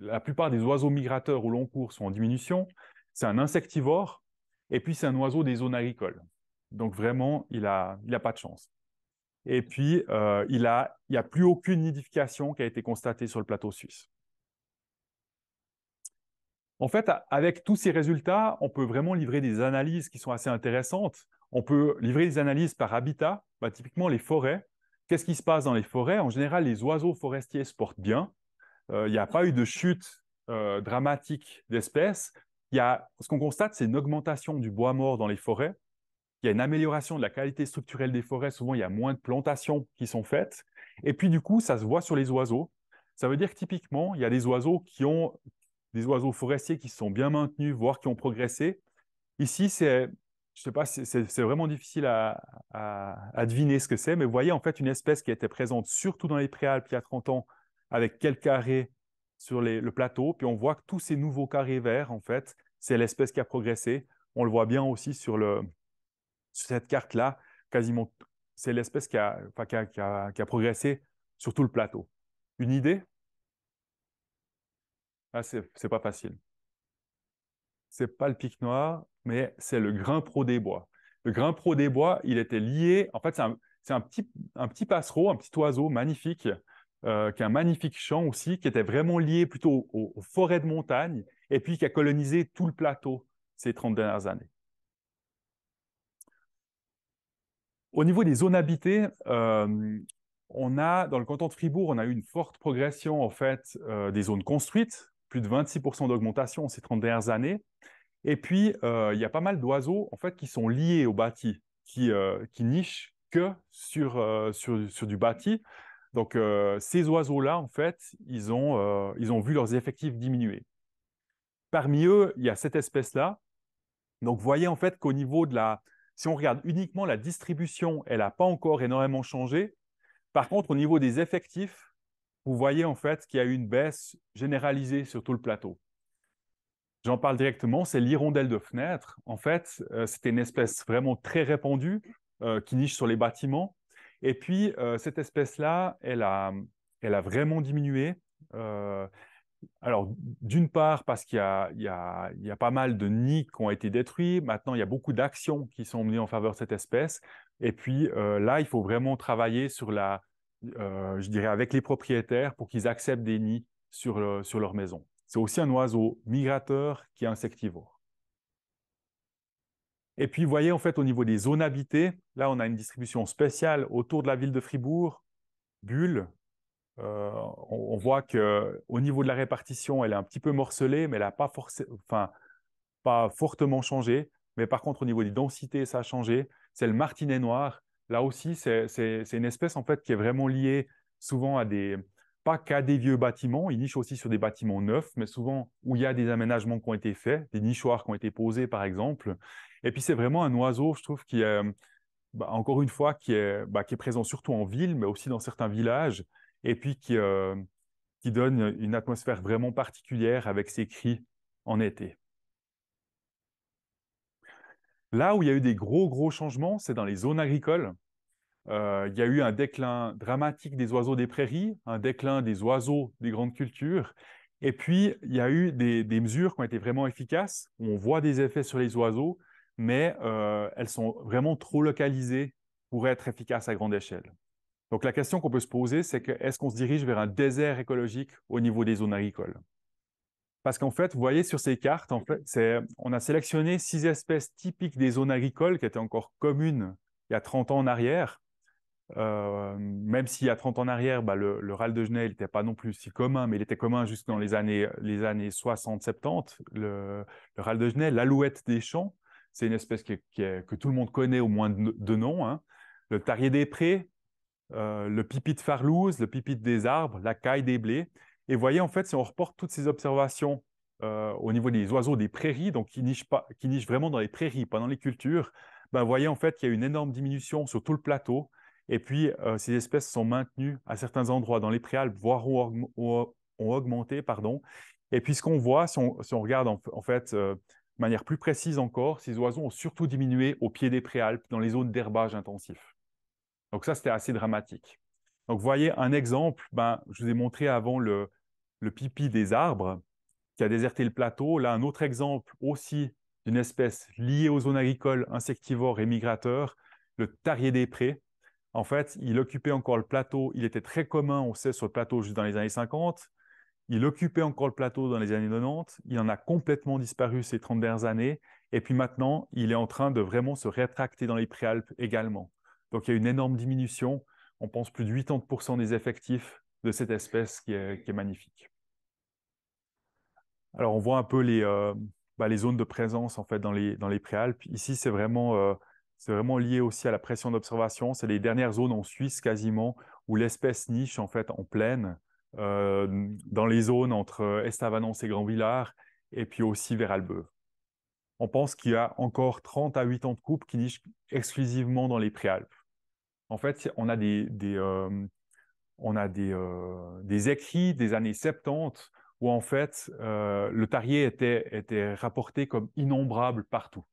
La plupart des oiseaux migrateurs au long cours sont en diminution. C'est un insectivore. Et puis, c'est un oiseau des zones agricoles. Donc, vraiment, il n'a il a pas de chance. Et puis, euh, il n'y a, il a plus aucune nidification qui a été constatée sur le plateau suisse. En fait, avec tous ces résultats, on peut vraiment livrer des analyses qui sont assez intéressantes. On peut livrer des analyses par habitat, bah, typiquement les forêts. Qu'est-ce qui se passe dans les forêts En général, les oiseaux forestiers se portent bien. Euh, il n'y a pas eu de chute euh, dramatique d'espèces. Ce qu'on constate, c'est une augmentation du bois mort dans les forêts. Il y a une amélioration de la qualité structurelle des forêts. Souvent, il y a moins de plantations qui sont faites. Et puis, du coup, ça se voit sur les oiseaux. Ça veut dire que typiquement, il y a des oiseaux qui ont des oiseaux forestiers qui sont bien maintenus, voire qui ont progressé. Ici, c'est, je sais pas, c'est vraiment difficile à, deviner ce que c'est, mais vous voyez en fait une espèce qui était présente surtout dans les préalpes il y a 30 ans, avec quelques carrés sur le plateau, puis on voit que tous ces nouveaux carrés verts, en fait, c'est l'espèce qui a progressé. On le voit bien aussi sur, cette carte-là, quasiment, c'est l'espèce qui a progressé sur tout le plateau. Une idée ah, c'est, pas facile. C'est pas le pic noir, mais c'est le grain pro des bois. Le grain pro des bois, il était lié. En fait, c'est un, petit, passereau, un petit oiseau magnifique, euh, qui a un magnifique champ aussi, qui était vraiment lié plutôt aux, forêts de montagne, et puis qui a colonisé tout le plateau ces 30 dernières années. Au niveau des zones habitées, euh, on a, dans le canton de Fribourg, on a eu une forte progression en fait euh, des zones construites, plus de 26% d'augmentation ces 30 dernières années. Et puis, euh, il y a pas mal d'oiseaux en fait qui sont liés au bâti, qui, euh, nichent que euh, sur, du bâti. Donc, ces oiseaux-là, en fait, ils ont, ils ont vu leurs effectifs diminuer. Parmi eux, il y a cette espèce-là. Donc, vous voyez en fait qu'au niveau de la... Si on regarde uniquement la distribution, elle n'a pas encore énormément changé. Par contre, au niveau des effectifs, vous voyez en fait qu'il y a eu une baisse généralisée sur tout le plateau. J'en parle directement, c'est l'hirondelle de fenêtre. En fait, euh, c'était une espèce vraiment très répandue euh, qui niche sur les bâtiments. Et puis, euh, cette espèce-là, elle a, elle a vraiment diminué. alors, d'une part, parce qu'il y, y, a pas mal de nids qui ont été détruits. Maintenant, il y a beaucoup d'actions qui sont menées en faveur de cette espèce. Et puis, là, il faut vraiment travailler sur la, euh, je dirais, avec les propriétaires pour qu'ils acceptent des nids euh, sur, leur maison. C'est aussi un oiseau migrateur qui est insectivore. Et puis, vous voyez, en fait, au niveau des zones habitées, là, on a une distribution spéciale autour de la ville de Fribourg, Bulle. Euh, on, voit qu'au niveau de la répartition, elle est un petit peu morcelée, mais elle n'a pas, pas fortement changé. Mais par contre, au niveau des densités, ça a changé. C'est le martinet noir Là aussi, c'est une espèce en fait qui est vraiment liée souvent à des, pas qu'à des vieux bâtiments, Il niche aussi sur des bâtiments neufs, mais souvent où il y a des aménagements qui ont été faits, des nichoirs qui ont été posés par exemple. Et puis c'est vraiment un oiseau, je trouve, qui est, bah, encore une fois, bah, qui est, présent surtout en ville, mais aussi dans certains villages, et puis qui euh, donne une atmosphère vraiment particulière avec ses cris en été. Là où il y a eu des gros, gros changements, c'est dans les zones agricoles. Euh, il y a eu un déclin dramatique des oiseaux des prairies, un déclin des oiseaux des grandes cultures. Et puis, il y a eu des, mesures qui ont été vraiment efficaces. on voit des effets sur les oiseaux, mais euh, elles sont vraiment trop localisées pour être efficaces à grande échelle. Donc, la question qu'on peut se poser, c'est que, est-ce qu'on se dirige vers un désert écologique au niveau des zones agricoles parce qu'en fait, vous voyez sur ces cartes, on a sélectionné six espèces typiques des zones agricoles qui étaient encore communes il y a 30 ans en arrière. Euh, même s'il y a 30 ans en arrière, bah, le, le râle de Genève n'était pas non plus si commun, mais il était commun jusque les années, 60-70. Le, le, râle de genêt, l'alouette des champs, c'est une espèce que tout le monde connaît au moins de, nom. Hein. Le tarier des prés, euh, le pipit de Farlouse, le pipit des arbres, la caille des blés. Et voyez, en fait, si on reporte toutes ces observations euh, au niveau des oiseaux des prairies, donc qui nichent, pas, qui nichent vraiment dans les prairies, pas dans les cultures, vous ben, voyez, en fait, qu'il y a une énorme diminution sur tout le plateau. Et puis, euh, ces espèces sont maintenues à certains endroits dans les préalpes, voire ont, augmenté. Pardon. Et puis, ce qu'on voit, si on, si on, regarde en, fait euh, de manière plus précise encore, ces oiseaux ont surtout diminué au pied des préalpes, dans les zones d'herbage intensif. Donc ça, c'était assez dramatique. Donc, vous voyez, un exemple, ben, je vous ai montré avant le, le pipi des arbres qui a déserté le plateau. Là, un autre exemple aussi d'une espèce liée aux zones agricoles, insectivores et migrateurs, le tarier des prés. En fait, il occupait encore le plateau. Il était très commun, on sait, sur le plateau juste dans les années 50. Il occupait encore le plateau dans les années 90. Il en a complètement disparu ces 30 dernières années. Et puis maintenant, il est en train de vraiment se rétracter dans les préalpes également. Donc il y a une énorme diminution. On pense plus de 80% des effectifs de cette espèce qui est, magnifique. Alors on voit un peu les, euh, bah, les zones de présence en fait dans les, dans les préalpes. Ici c'est vraiment, euh, c'est vraiment lié aussi à la pression d'observation. C'est les dernières zones en Suisse quasiment où l'espèce niche en fait en plaine euh, dans les zones entre Estavanons et Grand-Villard et puis aussi vers albeuf On pense qu'il y a encore 30 à 80 couples qui nichent exclusivement dans les préalpes. En fait, on a des, on a euh, des, écrits des années 70 où en fait euh, le tarier était, rapporté comme innombrable partout.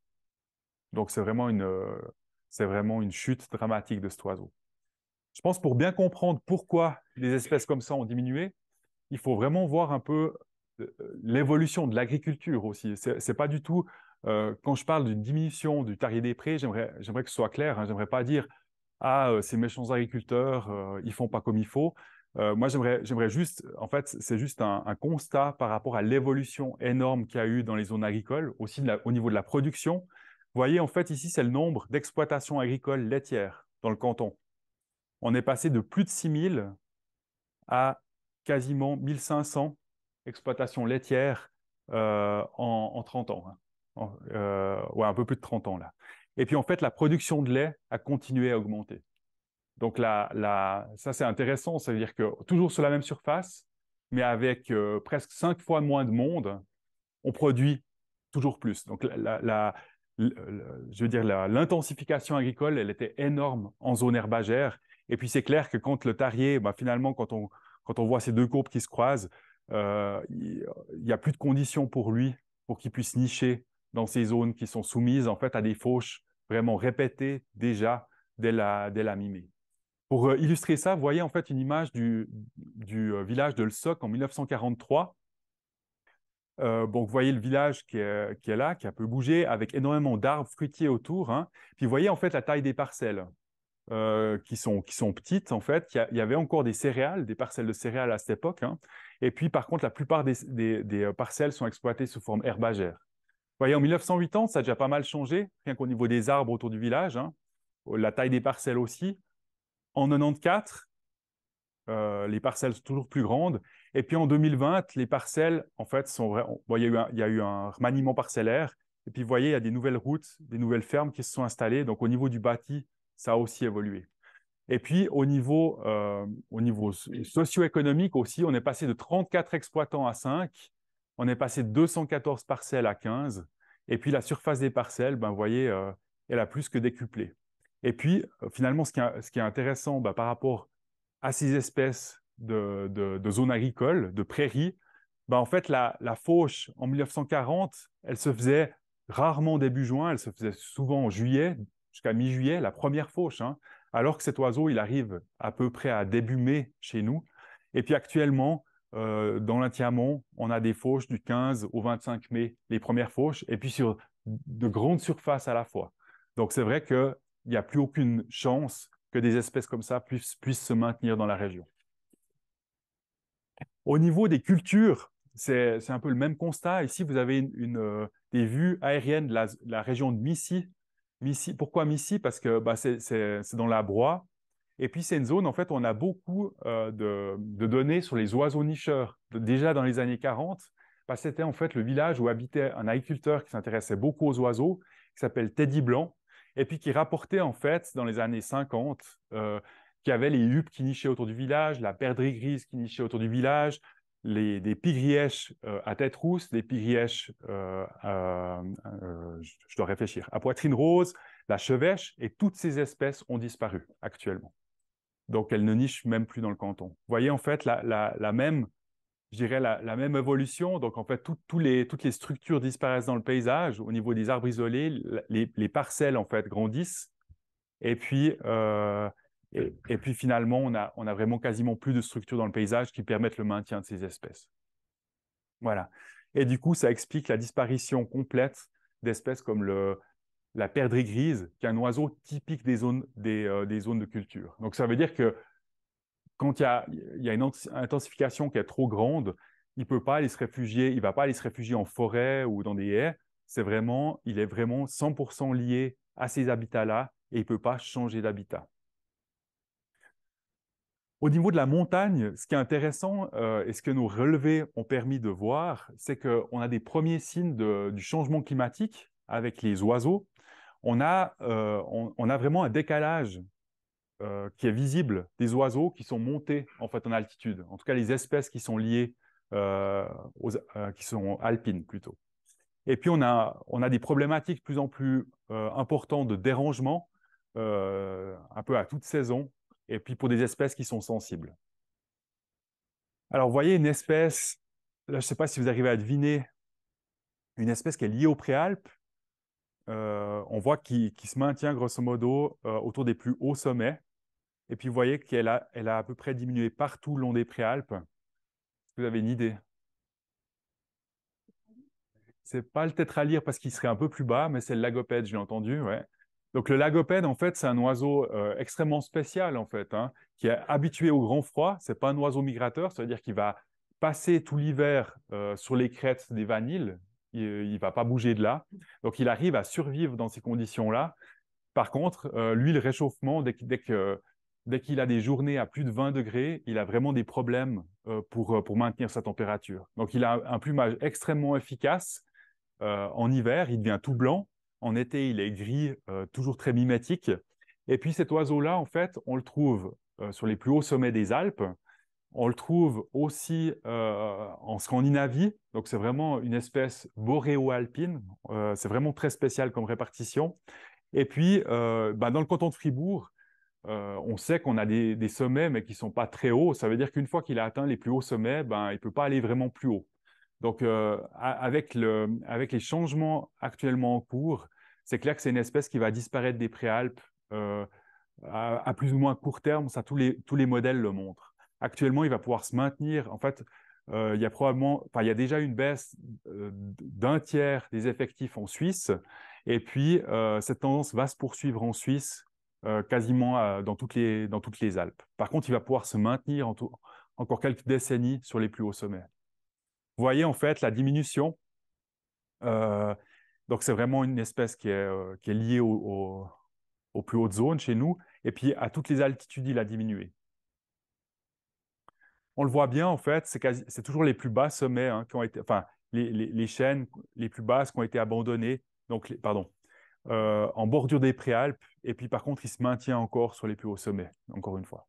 Donc euh, c'est vraiment, une, chute dramatique de cet oiseau. Je pense pour bien comprendre pourquoi les espèces comme ça ont diminué, il faut vraiment voir un peu l'évolution de l'agriculture aussi. C'est, pas du tout quand je parle d'une diminution du tarier des prés, j'aimerais, que ce soit clair. Hein. j'aimerais pas dire ah, ces méchants agriculteurs, ils font pas comme il faut. moi, j'aimerais, juste, en fait, c'est juste un, constat par rapport à l'évolution énorme qu'il y a eu dans les zones agricoles, aussi au niveau de la production. Vous voyez, en fait, ici, c'est le nombre d'exploitations agricoles laitières dans le canton. On est passé de plus de 6 000 à quasiment 500 exploitations laitières en, 30 ans. Hein. ou un peu plus de 30 ans là. Et puis en fait, la production de lait a continué à augmenter. Donc ça c'est intéressant, ça veut dire que toujours sur la même surface, mais avec euh, presque cinq fois moins de monde, on produit toujours plus. Donc la, je veux dire l'intensification agricole, elle était énorme en zone herbagère. Et puis c'est clair que quand le tarier, bah, finalement, quand on, quand on voit ces deux courbes qui se croisent, euh, il n'y a plus de conditions pour lui, pour qu'il puisse nicher dans ces zones qui sont soumises en fait à des fauches vraiment répété déjà dès la, mimée. Pour euh, illustrer ça, vous voyez en fait une image du, euh, village de Le Soc en 1943. vous euh, voyez le village qui est, là, qui a peu bougé, avec énormément d'arbres fruitiers autour. Hein. Puis, vous voyez en fait la taille des parcelles, qui, sont, petites en fait. Il y, avait encore des céréales, des parcelles de céréales à cette époque. Hein. Et puis, par contre, la plupart des parcelles sont exploitées sous forme herbagère voyez, en 1980, ça a déjà pas mal changé, rien qu'au niveau des arbres autour du village, hein. euh, la taille des parcelles aussi. En 94, euh, les parcelles sont toujours plus grandes. Et puis en 2020, les parcelles, en fait, sont. il, y a eu un, remaniement parcellaire. Et puis, vous voyez, il y a des nouvelles routes, des nouvelles fermes qui se sont installées. Donc, au niveau du bâti, ça a aussi évolué. Et puis, au niveau euh, socio-économique aussi, on est passé de 34 exploitants à 5 on est passé de 214 parcelles à 15. Et puis la surface des parcelles, ben, vous voyez, euh, elle a plus que décuplé. Et puis, euh, finalement, ce qui est, intéressant ben, par rapport à ces espèces de, zones agricoles, de prairies, ben, en fait, la, fauche, en 1940, elle se faisait rarement début juin, elle se faisait souvent en juillet, jusqu'à mi-juillet, la première fauche. Hein. alors que cet oiseau, il arrive à peu près à début mai chez nous. Et puis actuellement, euh, dans l'Intiamont, on a des fauches du 15 au 25 mai, les premières fauches, et puis sur de grandes surfaces à la fois. Donc c'est vrai qu'il n'y a plus aucune chance que des espèces comme ça puissent, se maintenir dans la région. Au niveau des cultures, c'est un peu le même constat. Ici, vous avez euh, des vues aériennes de la, région de Missy. pourquoi Missy Parce que bah, c'est dans la broie. Et puis c'est une zone, en fait, on a beaucoup euh, de, données sur les oiseaux nicheurs. Déjà dans les années 40, bah, c'était en fait le village où habitait un agriculteur qui s'intéressait beaucoup aux oiseaux, qui s'appelle Teddy Blanc, et puis qui rapportait en fait dans les années 50 euh, qu'il y avait les huppes qui nichaient autour du village, la perdrix grise qui nichait autour du village, des pigrièches euh, à tête rousse, des pirièches, je, je dois réfléchir, à poitrine rose, la chevêche, et toutes ces espèces ont disparu actuellement. Donc, elle ne niche même plus dans le canton. Vous voyez, en fait, la, même, je dirais, la, même évolution. Donc, en fait, toutes les structures disparaissent dans le paysage. Au niveau des arbres isolés, les, parcelles, en fait, grandissent. Et puis, euh, et, puis finalement, on a, on a vraiment quasiment plus de structures dans le paysage qui permettent le maintien de ces espèces. Voilà. Et du coup, ça explique la disparition complète d'espèces comme le, la perdrix grise, qui est un oiseau typique des zones, euh, des, zones de culture. Donc ça veut dire que quand il y a, y a, une intensification qui est trop grande, il ne peut pas aller se réfugier, il va pas aller se réfugier en forêt ou dans des haies. C'est vraiment, il est vraiment 100% lié à ces habitats-là et il ne peut pas changer d'habitat. Au niveau de la montagne, ce qui est intéressant euh, et ce que nos relevés ont permis de voir, c'est qu'on a des premiers signes de, du changement climatique avec les oiseaux euh, on a, vraiment un décalage euh, qui est visible des oiseaux qui sont montés en fait en altitude, en tout cas les espèces qui sont liées, euh, qui sont alpines plutôt. Et puis on a, des problématiques de plus en plus importantes de dérangement, un peu à toute saison, et puis pour des espèces qui sont sensibles. Alors vous voyez une espèce, je ne sais pas si vous arrivez à deviner, une espèce qui est liée aux préalpes, euh, on voit qu'il se maintient grosso modo euh, autour des plus hauts sommets. Et puis vous voyez qu'elle a, à peu près diminué partout le long des préalpes. Vous avez une idée C'est pas le tétralyre parce qu'il serait un peu plus bas, mais c'est le lagopède, j'ai entendu. Donc le lagopède, en fait, c'est un oiseau euh, extrêmement spécial, en fait, hein, qui est habitué au grand froid. C'est pas un oiseau migrateur, cest à dire qu'il va passer tout l'hiver sur les crêtes des vanilles, il ne euh, va pas bouger de là. Donc il arrive à survivre dans ces conditions-là. Par contre, euh, lui, le réchauffement, dès, qu'il a des journées à plus de 20 degrés, il a vraiment des problèmes euh, pour, maintenir sa température. Donc il a un plumage extrêmement efficace. en hiver, il devient tout blanc. En été, il est gris, toujours très mimétique. Et puis cet oiseau-là, en fait, on le trouve sur les plus hauts sommets des Alpes. On le trouve aussi euh, en Scandinavie, donc c'est vraiment une espèce boréo-alpine. Euh, c'est vraiment très spécial comme répartition. Et puis, euh, bah, dans le canton de Fribourg, on sait qu'on a des, sommets, mais qui sont pas très hauts. Ça veut dire qu'une fois qu'il a atteint les plus hauts sommets, ben, il ne peut pas aller vraiment plus haut. Donc, avec, les changements actuellement en cours, c'est clair que c'est une espèce qui va disparaître des préalpes à, plus ou moins court terme. Ça, tous les modèles le montrent actuellement, il va pouvoir se maintenir. En fait, euh, il y a probablement, il y déjà une baisse euh, d'un tiers des effectifs en Suisse, et puis euh, cette tendance va se poursuivre en Suisse quasiment dans, toutes les, dans toutes les Alpes. Par contre, il va pouvoir se maintenir encore quelques décennies sur les plus hauts sommets. Vous voyez en fait la diminution. donc c'est vraiment une espèce qui est, liée aux plus hautes zones chez nous, et puis à toutes les altitudes, il a diminué on le voit bien, en fait, c'est toujours les plus bas sommets hein, qui ont été, enfin, les, chaînes les plus basses qui ont été abandonnées, donc, pardon, euh, en bordure des Préalpes, et puis par contre, il se maintient encore sur les plus hauts sommets, encore une fois.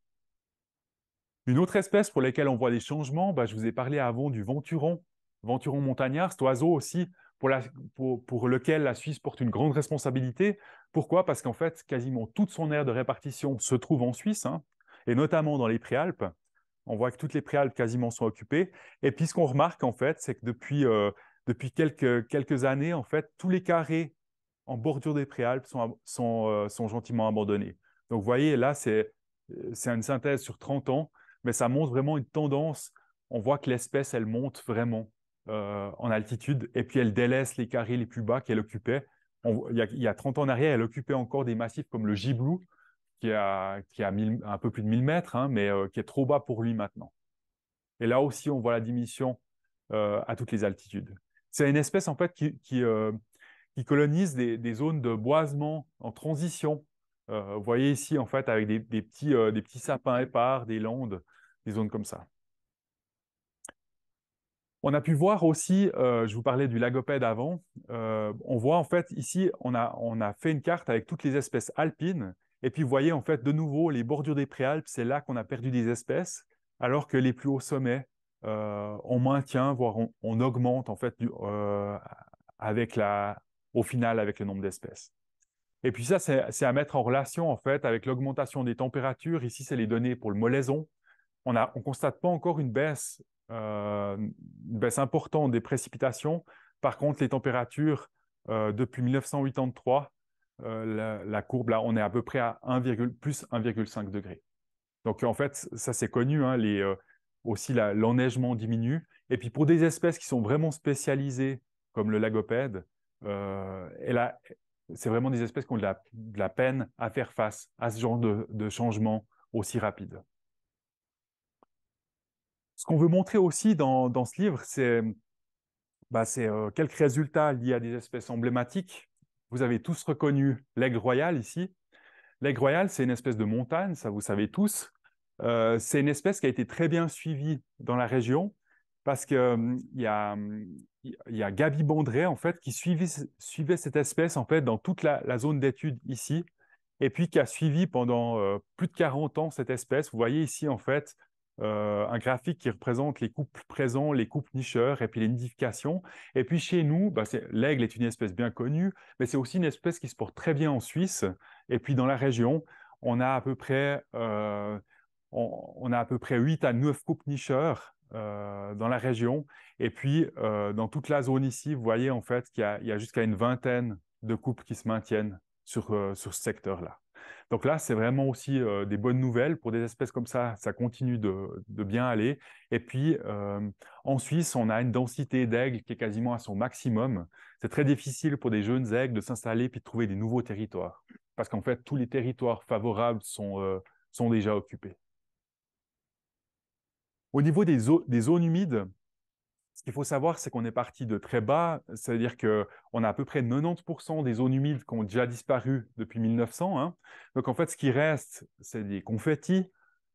Une autre espèce pour laquelle on voit des changements, bah, je vous ai parlé avant du venturon, venturon montagnard, cet oiseau aussi pour, lequel la Suisse porte une grande responsabilité. Pourquoi Parce qu'en fait, quasiment toute son aire de répartition se trouve en Suisse, hein, et notamment dans les Préalpes. On voit que toutes les préalpes quasiment sont occupées. Et puis, ce qu'on remarque, en fait, c'est que depuis, euh, quelques, années, en fait, tous les carrés en bordure des préalpes euh, sont, gentiment abandonnés. Donc, vous voyez, là, c'est une synthèse sur 30 ans, mais ça montre vraiment une tendance. On voit que l'espèce, elle monte vraiment euh, en altitude, et puis elle délaisse les carrés les plus bas qu'elle occupait. il, y a, il, 30 ans en arrière, elle occupait encore des massifs comme le Giblou, qui a, qui un peu plus de 1000 mètres, hein, mais euh, qui est trop bas pour lui maintenant. Et là aussi, on voit la diminution euh, à toutes les altitudes. C'est une espèce en fait qui, euh, colonise des, zones de boisement en transition. vous voyez ici en fait avec des, petits, des petits sapins épars, des landes, des zones comme ça. On a pu voir aussi, je vous parlais du lagopède avant, on voit en fait ici, on a, fait une carte avec toutes les espèces alpines et puis, vous voyez, en fait, de nouveau, les bordures des préalpes, c'est là qu'on a perdu des espèces, alors que les plus hauts sommets, euh, on maintient, voire on, augmente, en fait, euh, avec la, au final, avec le nombre d'espèces. Et puis ça, c'est à mettre en relation, en fait, avec l'augmentation des températures. Ici, c'est les données pour le molaison. On ne constate pas encore une baisse, euh, une baisse importante des précipitations. Par contre, les températures, depuis 1983, euh, la, courbe, là, on est à peu près à 1, plus 1,5 degré. Donc, en fait, ça, c'est connu. Hein, euh, aussi, l'enneigement diminue. Et puis, pour des espèces qui sont vraiment spécialisées, comme le lagopède, euh, c'est vraiment des espèces qui ont de la, peine à faire face à ce genre de, changement aussi rapide. Ce qu'on veut montrer aussi dans, ce livre, c'est bah, quelques résultats liés à des espèces emblématiques vous avez tous reconnu l'aigle royal ici. L'aigle royal, c'est une espèce de montagne, ça vous savez tous. Euh, c'est une espèce qui a été très bien suivie dans la région parce qu'il euh, y, a Gabi Bondré, en fait, qui suivait, cette espèce, en fait, dans toute la, zone d'étude ici, et puis qui a suivi pendant euh, plus de 40 ans cette espèce. Vous voyez ici, en fait, euh, un graphique qui représente les couples présents, les couples nicheurs, et puis les nidifications. Et puis chez nous, bah, l'aigle est une espèce bien connue, mais c'est aussi une espèce qui se porte très bien en Suisse. Et puis dans la région, on a à peu près, euh, on, a à peu près 8 à 9 couples nicheurs euh, dans la région. Et puis dans toute la zone ici, vous voyez en fait qu'il y a, jusqu'à une vingtaine de couples qui se maintiennent sur ce secteur-là. Donc là, c'est vraiment aussi euh, des bonnes nouvelles. Pour des espèces comme ça, ça continue de, bien aller. Et puis, euh, en Suisse, on a une densité d'aigles qui est quasiment à son maximum. C'est très difficile pour des jeunes aigles de s'installer puis de trouver des nouveaux territoires. Parce qu'en fait, tous les territoires favorables sont, euh, déjà occupés. Au niveau des zones humides, qu'il faut savoir, c'est qu'on est parti de très bas, c'est-à-dire qu'on a à peu près 90% des zones humides qui ont déjà disparu depuis 1900. Hein. Donc en fait, ce qui reste, c'est des confettis,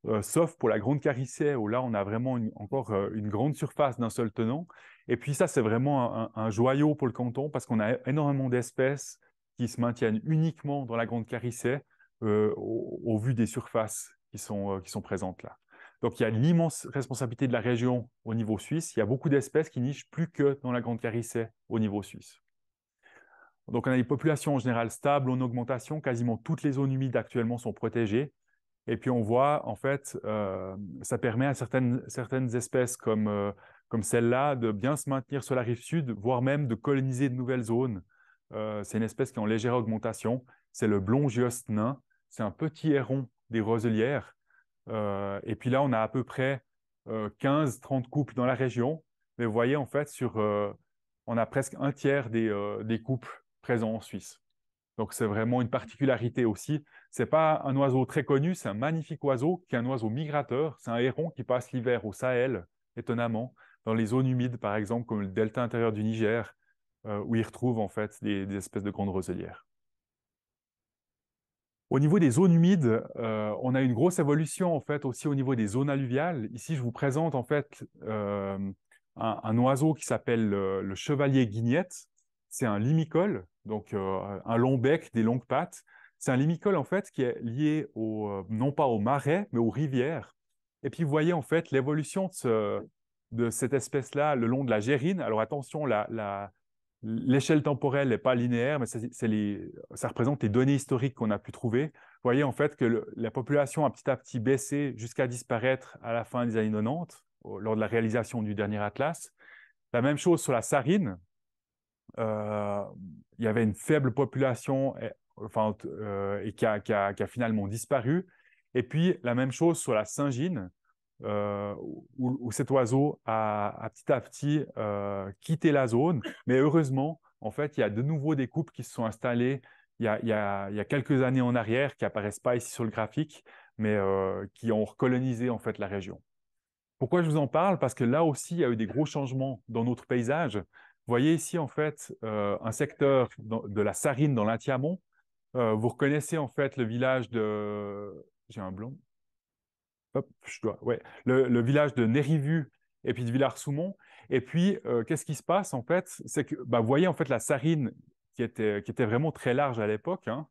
euh, sauf pour la grande carissée, où là, on a vraiment encore euh, une grande surface d'un seul tenant. Et puis ça, c'est vraiment un, joyau pour le canton, parce qu'on a énormément d'espèces qui se maintiennent uniquement dans la grande carissée, euh, au, vu des surfaces qui sont présentes là. Donc il y a une immense responsabilité de la région au niveau suisse. Il y a beaucoup d'espèces qui nichent plus que dans la grande carissée au niveau suisse. Donc on a des populations en général stables, en augmentation. Quasiment toutes les zones humides actuellement sont protégées. Et puis on voit, en fait, euh, ça permet à certaines, espèces euh, comme, celle-là de bien se maintenir sur la rive sud, voire même de coloniser de nouvelles zones. Euh, c'est une espèce qui est en légère augmentation. C'est le blond nain. C'est un petit héron des roselières euh, et puis là, on a à peu près 15-30 euh, couples dans la région. Mais vous voyez, en fait, sur, euh, on a presque un tiers des, des couples présents en Suisse. Donc c'est vraiment une particularité aussi. Ce n'est pas un oiseau très connu, c'est un magnifique oiseau qui est un oiseau migrateur. C'est un héron qui passe l'hiver au Sahel, étonnamment, dans les zones humides par exemple comme le delta intérieur du Niger, où il retrouve en fait des, des espèces de grandes roselières. Au niveau des zones humides, euh, on a une grosse évolution en fait aussi au niveau des zones alluviales. Ici, je vous présente en fait euh, un, oiseau qui s'appelle le, chevalier guignette. C'est un limicole, donc euh, un long bec, des longues pattes. C'est un limicole en fait qui est lié non pas aux marais, mais aux rivières. Et puis vous voyez en fait l'évolution de, cette espèce-là le long de la gérine. Alors attention, la L'échelle temporelle n'est pas linéaire, mais ça représente les données historiques qu'on a pu trouver. Vous voyez en fait que la population a petit à petit baissé jusqu'à disparaître à la fin des années 90, lors de la réalisation du dernier atlas. La même chose sur la sarine. Euh, il y avait une faible population enfin, euh, qui, a, qui, a, finalement disparu. Et puis la même chose sur la singine. Euh, où, cet oiseau a, petit à petit euh, quitté la zone. Mais heureusement, en fait, il y a de nouveau des qui se sont installées il y a, quelques années en arrière, qui apparaissent pas ici sur le graphique, mais euh, qui ont recolonisé en fait la région. Pourquoi je vous en parle Parce que là aussi, il y a eu des gros changements dans notre paysage. Vous voyez ici en fait un secteur de la Sarine dans Euh, vous reconnaissez en fait le village de... J'ai un blond le, village de Nérivu et puis de Villars-Soumont. Et puis, euh, qu'est-ce qui se passe en fait C'est que, bah, vous voyez en fait la Sarine qui était, vraiment très large à l'époque, hein,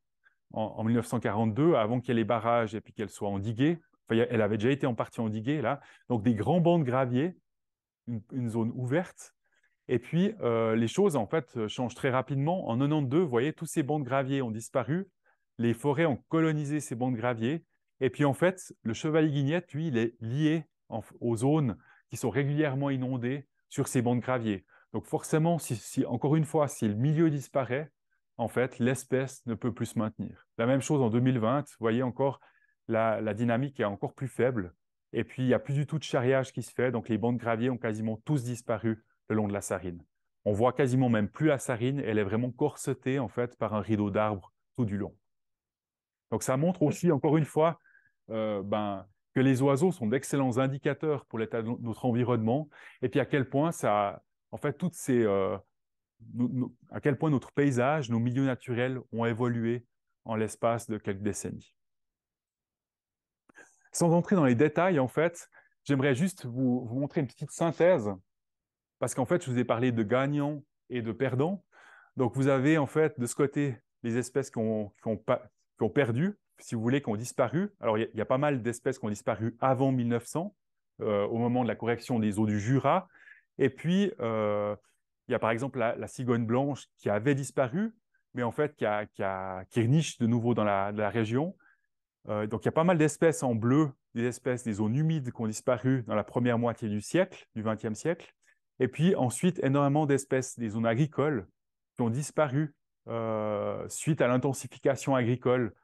en, 1942, avant qu'il y ait les barrages et puis qu'elle soit endiguée. elle avait déjà été en partie endiguée là. Donc des grands bancs de gravier, une, zone ouverte. Et puis, euh, les choses, en fait, euh, changent très rapidement. En 92, vous voyez, tous ces bancs de gravier ont disparu. Les forêts ont colonisé ces bancs de gravier. Et puis en fait, le chevalier guignette, lui, il est lié aux zones qui sont régulièrement inondées sur ces bancs de gravier. Donc forcément, si, encore une fois, si le milieu disparaît, en fait, l'espèce ne peut plus se maintenir. La même chose en 2020, vous voyez encore, la, dynamique est encore plus faible. Et puis, il n'y a plus du tout de charriage qui se fait. Donc, les bancs de gravier ont quasiment tous disparu le long de la sarine. On voit quasiment même plus la sarine. Elle est vraiment corsetée, en fait, par un rideau d'arbres tout du long. Donc, ça montre aussi, encore une fois, euh, ben, que les oiseaux sont d'excellents indicateurs pour l'état de notre environnement, et puis à quel point ça, en fait, toutes ces, euh, à quel point notre paysage, nos milieux naturels ont évolué en l'espace de quelques décennies. Sans entrer dans les détails, en fait, j'aimerais juste vous, vous, montrer une petite synthèse, parce qu'en fait, je vous ai parlé de gagnants et de perdants. Donc, vous avez en fait de ce côté les espèces qui ont, qui ont perdu, si vous voulez, qui ont disparu. Alors, il y, a pas mal d'espèces qui ont disparu avant 1900, euh, au moment de la correction des eaux du Jura. Et puis, euh, il y a par exemple la, cigogne blanche qui avait disparu, mais en fait qui, a, niche de nouveau dans la, région. Euh, donc, il y a pas mal d'espèces en bleu, des espèces des zones humides qui ont disparu dans la première moitié du siècle, du XXe siècle. Et puis ensuite, énormément d'espèces des zones agricoles qui ont disparu suite à l'intensification agricole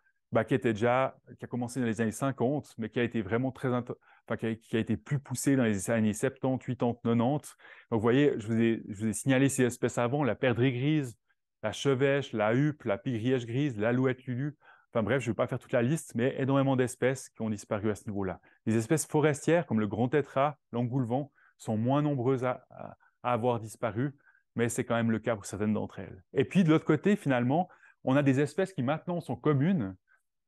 qui était déjà, qui a commencé dans les années 50, mais qui a été vraiment très, enfin, qui a, été plus poussé dans les années 70, 80, 90. vous voyez, je vous ai, je vous ai signalé ces espèces avant, la perdrix grise, la chevêche, la huppe, la pigrièche grise, l'alouette lulu. Enfin bref, je ne vais pas faire toute la liste, mais énormément d'espèces qui ont disparu à ce niveau-là. Les espèces forestières, comme le grand tétra, l'engoulevent, sont moins nombreuses à avoir disparu, mais c'est quand même le cas pour certaines d'entre elles. Et puis, de l'autre côté, finalement, on a des espèces qui maintenant sont communes,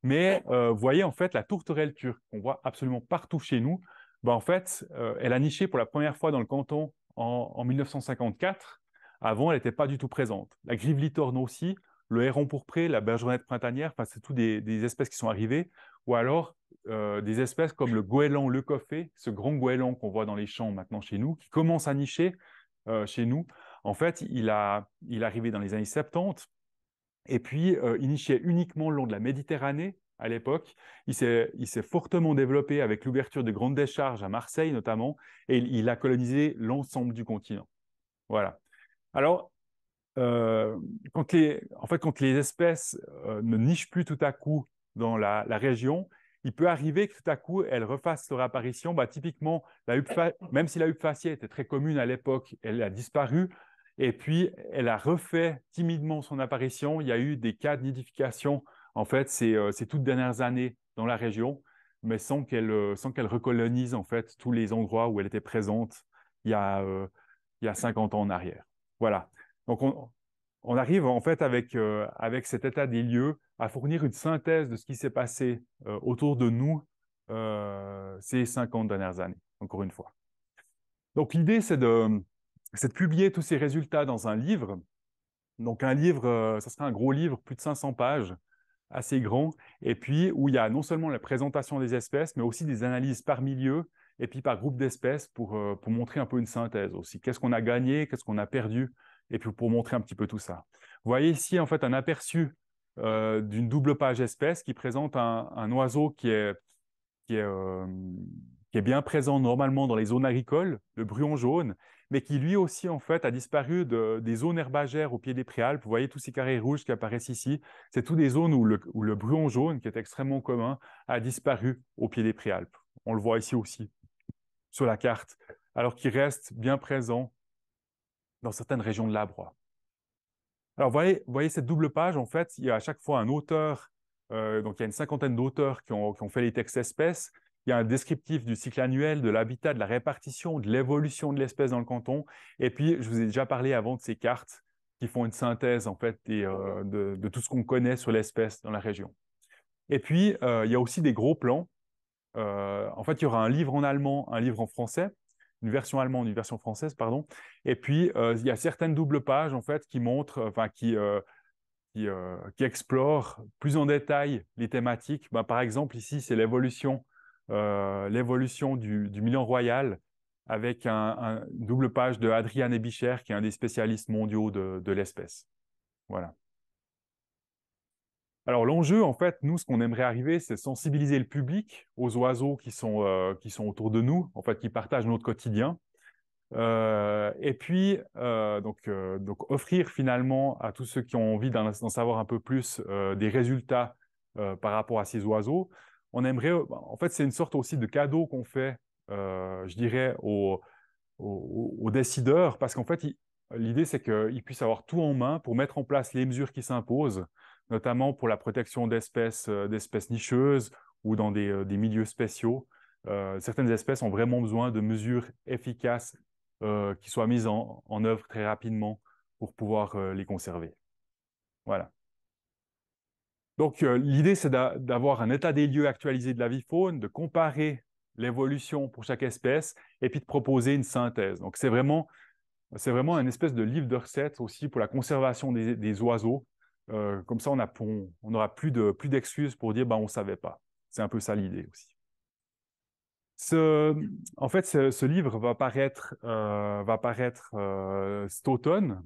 mais euh, vous voyez, en fait, la tourterelle turque qu'on voit absolument partout chez nous, bah, en fait, euh, elle a niché pour la première fois dans le canton en, 1954. Avant, elle n'était pas du tout présente. La grive litorne aussi, le héron pourpré, la bergeronnette printanière, enfin, c'est toutes des, espèces qui sont arrivées. Ou alors, euh, des espèces comme le goéland coffet, ce grand goéland qu'on voit dans les champs maintenant chez nous, qui commence à nicher chez nous. En fait, il, a, il est arrivé dans les années 70 et puis euh, nichait uniquement le long de la Méditerranée à l'époque. Il s'est fortement développé avec l'ouverture de grandes décharges à Marseille notamment, et il, a colonisé l'ensemble du continent. Voilà. Alors, euh, quand les, en fait, quand les espèces euh, ne nichent plus tout à coup dans la, région, il peut arriver que tout à coup, elles refassent leur apparition. Bah, typiquement, même si la huppe était très commune à l'époque, elle a disparu. Et puis, elle a refait timidement son apparition. Il y a eu des cas de nidification, en fait, euh, ces, toutes dernières années dans la région, mais euh, sans qu'elle recolonise, en fait, tous les endroits où elle était présente il y a, euh, il y a 50 ans en arrière. Voilà. Donc, on, arrive, en fait, avec, avec cet état des lieux, à fournir une synthèse de ce qui s'est passé autour de nous ces 50 dernières années, encore une fois. Donc, l'idée, c'est de c'est de publier tous ces résultats dans un livre. Donc un livre, euh, ça serait un gros livre, plus de 500 pages, assez grand, et puis où il y a non seulement la présentation des espèces, mais aussi des analyses par milieu et puis par groupe d'espèces euh, pour, montrer un peu une synthèse aussi. Qu'est-ce qu'on a gagné, qu'est-ce qu'on a perdu, et puis pour montrer un petit peu tout ça. Vous voyez ici en fait un aperçu euh, d'une double page espèce qui présente un, oiseau qui est, qui est bien présent normalement dans les zones agricoles, le bruon jaune, mais qui lui aussi, en fait, a disparu des zones herbagères au pied des préalpes. Vous voyez tous ces carrés rouges qui apparaissent ici. C'est toutes des zones où le, où jaune, qui est extrêmement commun, a disparu au pied des préalpes. On le voit ici aussi sur la carte, alors qu'il reste bien présent dans certaines régions de la Alors, vous voyez, cette double page, en fait, il y a à chaque fois un auteur, euh, donc il y a une cinquantaine d'auteurs qui ont fait les textes espèces, il y a un descriptif du cycle annuel, de l'habitat, de la répartition, de l'évolution de l'espèce dans le canton. Et puis, je vous ai déjà parlé avant de ces cartes qui font une synthèse en fait euh, de, tout ce qu'on connaît sur l'espèce dans la région. Et puis, euh, il y a aussi des gros plans. Euh, en fait, il y aura un livre en allemand, un livre en français, une version allemande, une version française, pardon. Et puis, il y a certaines doubles pages en fait qui montrent, enfin qui qui, explorent plus en détail les thématiques. Bah, par exemple, ici, c'est l'évolution euh, l'évolution du, million Royal avec un, double page de Adrian Ebicher, qui est un des spécialistes mondiaux de, l'espèce. Voilà. Alors l'enjeu, en fait, nous, ce qu'on aimerait arriver, c'est sensibiliser le public aux oiseaux qui sont, euh, autour de nous, en fait, qui partagent notre quotidien. Euh, et puis, donc, offrir finalement à tous ceux qui ont envie d'en savoir un peu plus des résultats par rapport à ces oiseaux on aimerait, euh, en fait, c'est une sorte aussi de cadeau qu'on fait, euh, je dirais, aux, décideurs, parce qu'en fait, l'idée, c'est qu'ils puissent avoir tout en main pour mettre en place les mesures qui s'imposent, notamment pour la protection d'espèces, euh, d'espèces nicheuses ou dans des, milieux spéciaux. certaines espèces ont vraiment besoin de mesures efficaces qui soient mises en œuvre très rapidement pour pouvoir les conserver. Voilà. Donc, euh, l'idée, c'est d'avoir un état des lieux actualisé de la vie faune, de comparer l'évolution pour chaque espèce et puis de proposer une synthèse. Donc, c'est vraiment, c'est vraiment un espèce de livre de recettes aussi pour la conservation des, oiseaux. Euh, comme ça, on n'aura aura plus, de, plus d'excuses pour dire ben, on ne savait pas. C'est un peu ça l'idée aussi. en fait, ce, livre va paraître, euh, va paraître cet automne,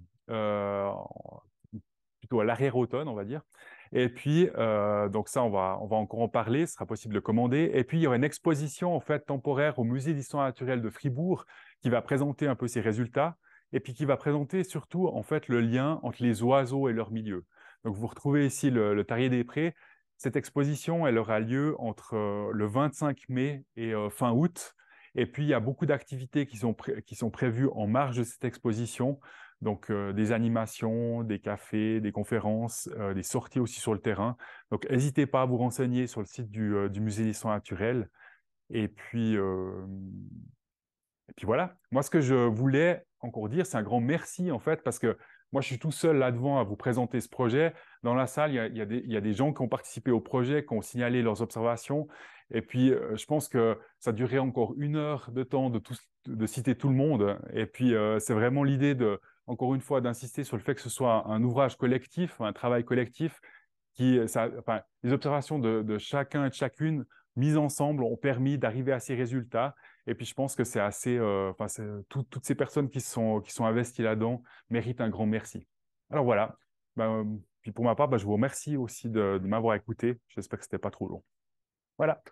plutôt à l'arrière-automne, on va dire. Et puis, euh, donc ça, on va, on va encore en parler, ce sera possible de commander. Et puis, il y aura une exposition en fait temporaire au Musée d'histoire naturelle de Fribourg qui va présenter un peu ses résultats et puis qui va présenter surtout en fait le lien entre les oiseaux et leur milieu. Donc, vous retrouvez ici le, Tarier des Prés. Cette exposition, elle aura lieu entre euh, le 25 mai et euh, fin août. Et puis, il y a beaucoup d'activités qui qui sont prévues en marge de cette exposition. Donc euh, des animations, des cafés, des conférences, euh, des sorties aussi sur le terrain. Donc n'hésitez pas à vous renseigner sur le site du, euh, Musée d'histoire naturelle. Et puis, et puis voilà. Moi, ce que je voulais encore dire, c'est un grand merci en fait, parce que moi, je suis tout seul là-devant à vous présenter ce projet. Dans la salle, il y, a, des, gens qui ont participé au projet, qui ont signalé leurs observations. Et puis, je pense que ça durerait encore une heure de temps de, de citer tout le monde. Et puis, c'est vraiment l'idée de, encore une fois, d'insister sur le fait que ce soit un, ouvrage collectif, un travail collectif, qui, euh, enfin, les observations de, chacun et de chacune mises ensemble ont permis d'arriver à ces résultats. Et puis, je pense que c'est assez, euh, enfin, euh, toutes ces personnes qui sont, qui sont investies là-dedans méritent un grand merci. Alors voilà. Ben, puis pour ma part, ben, je vous remercie aussi de, de m'avoir écouté. J'espère que ce n'était pas trop long. Voilà.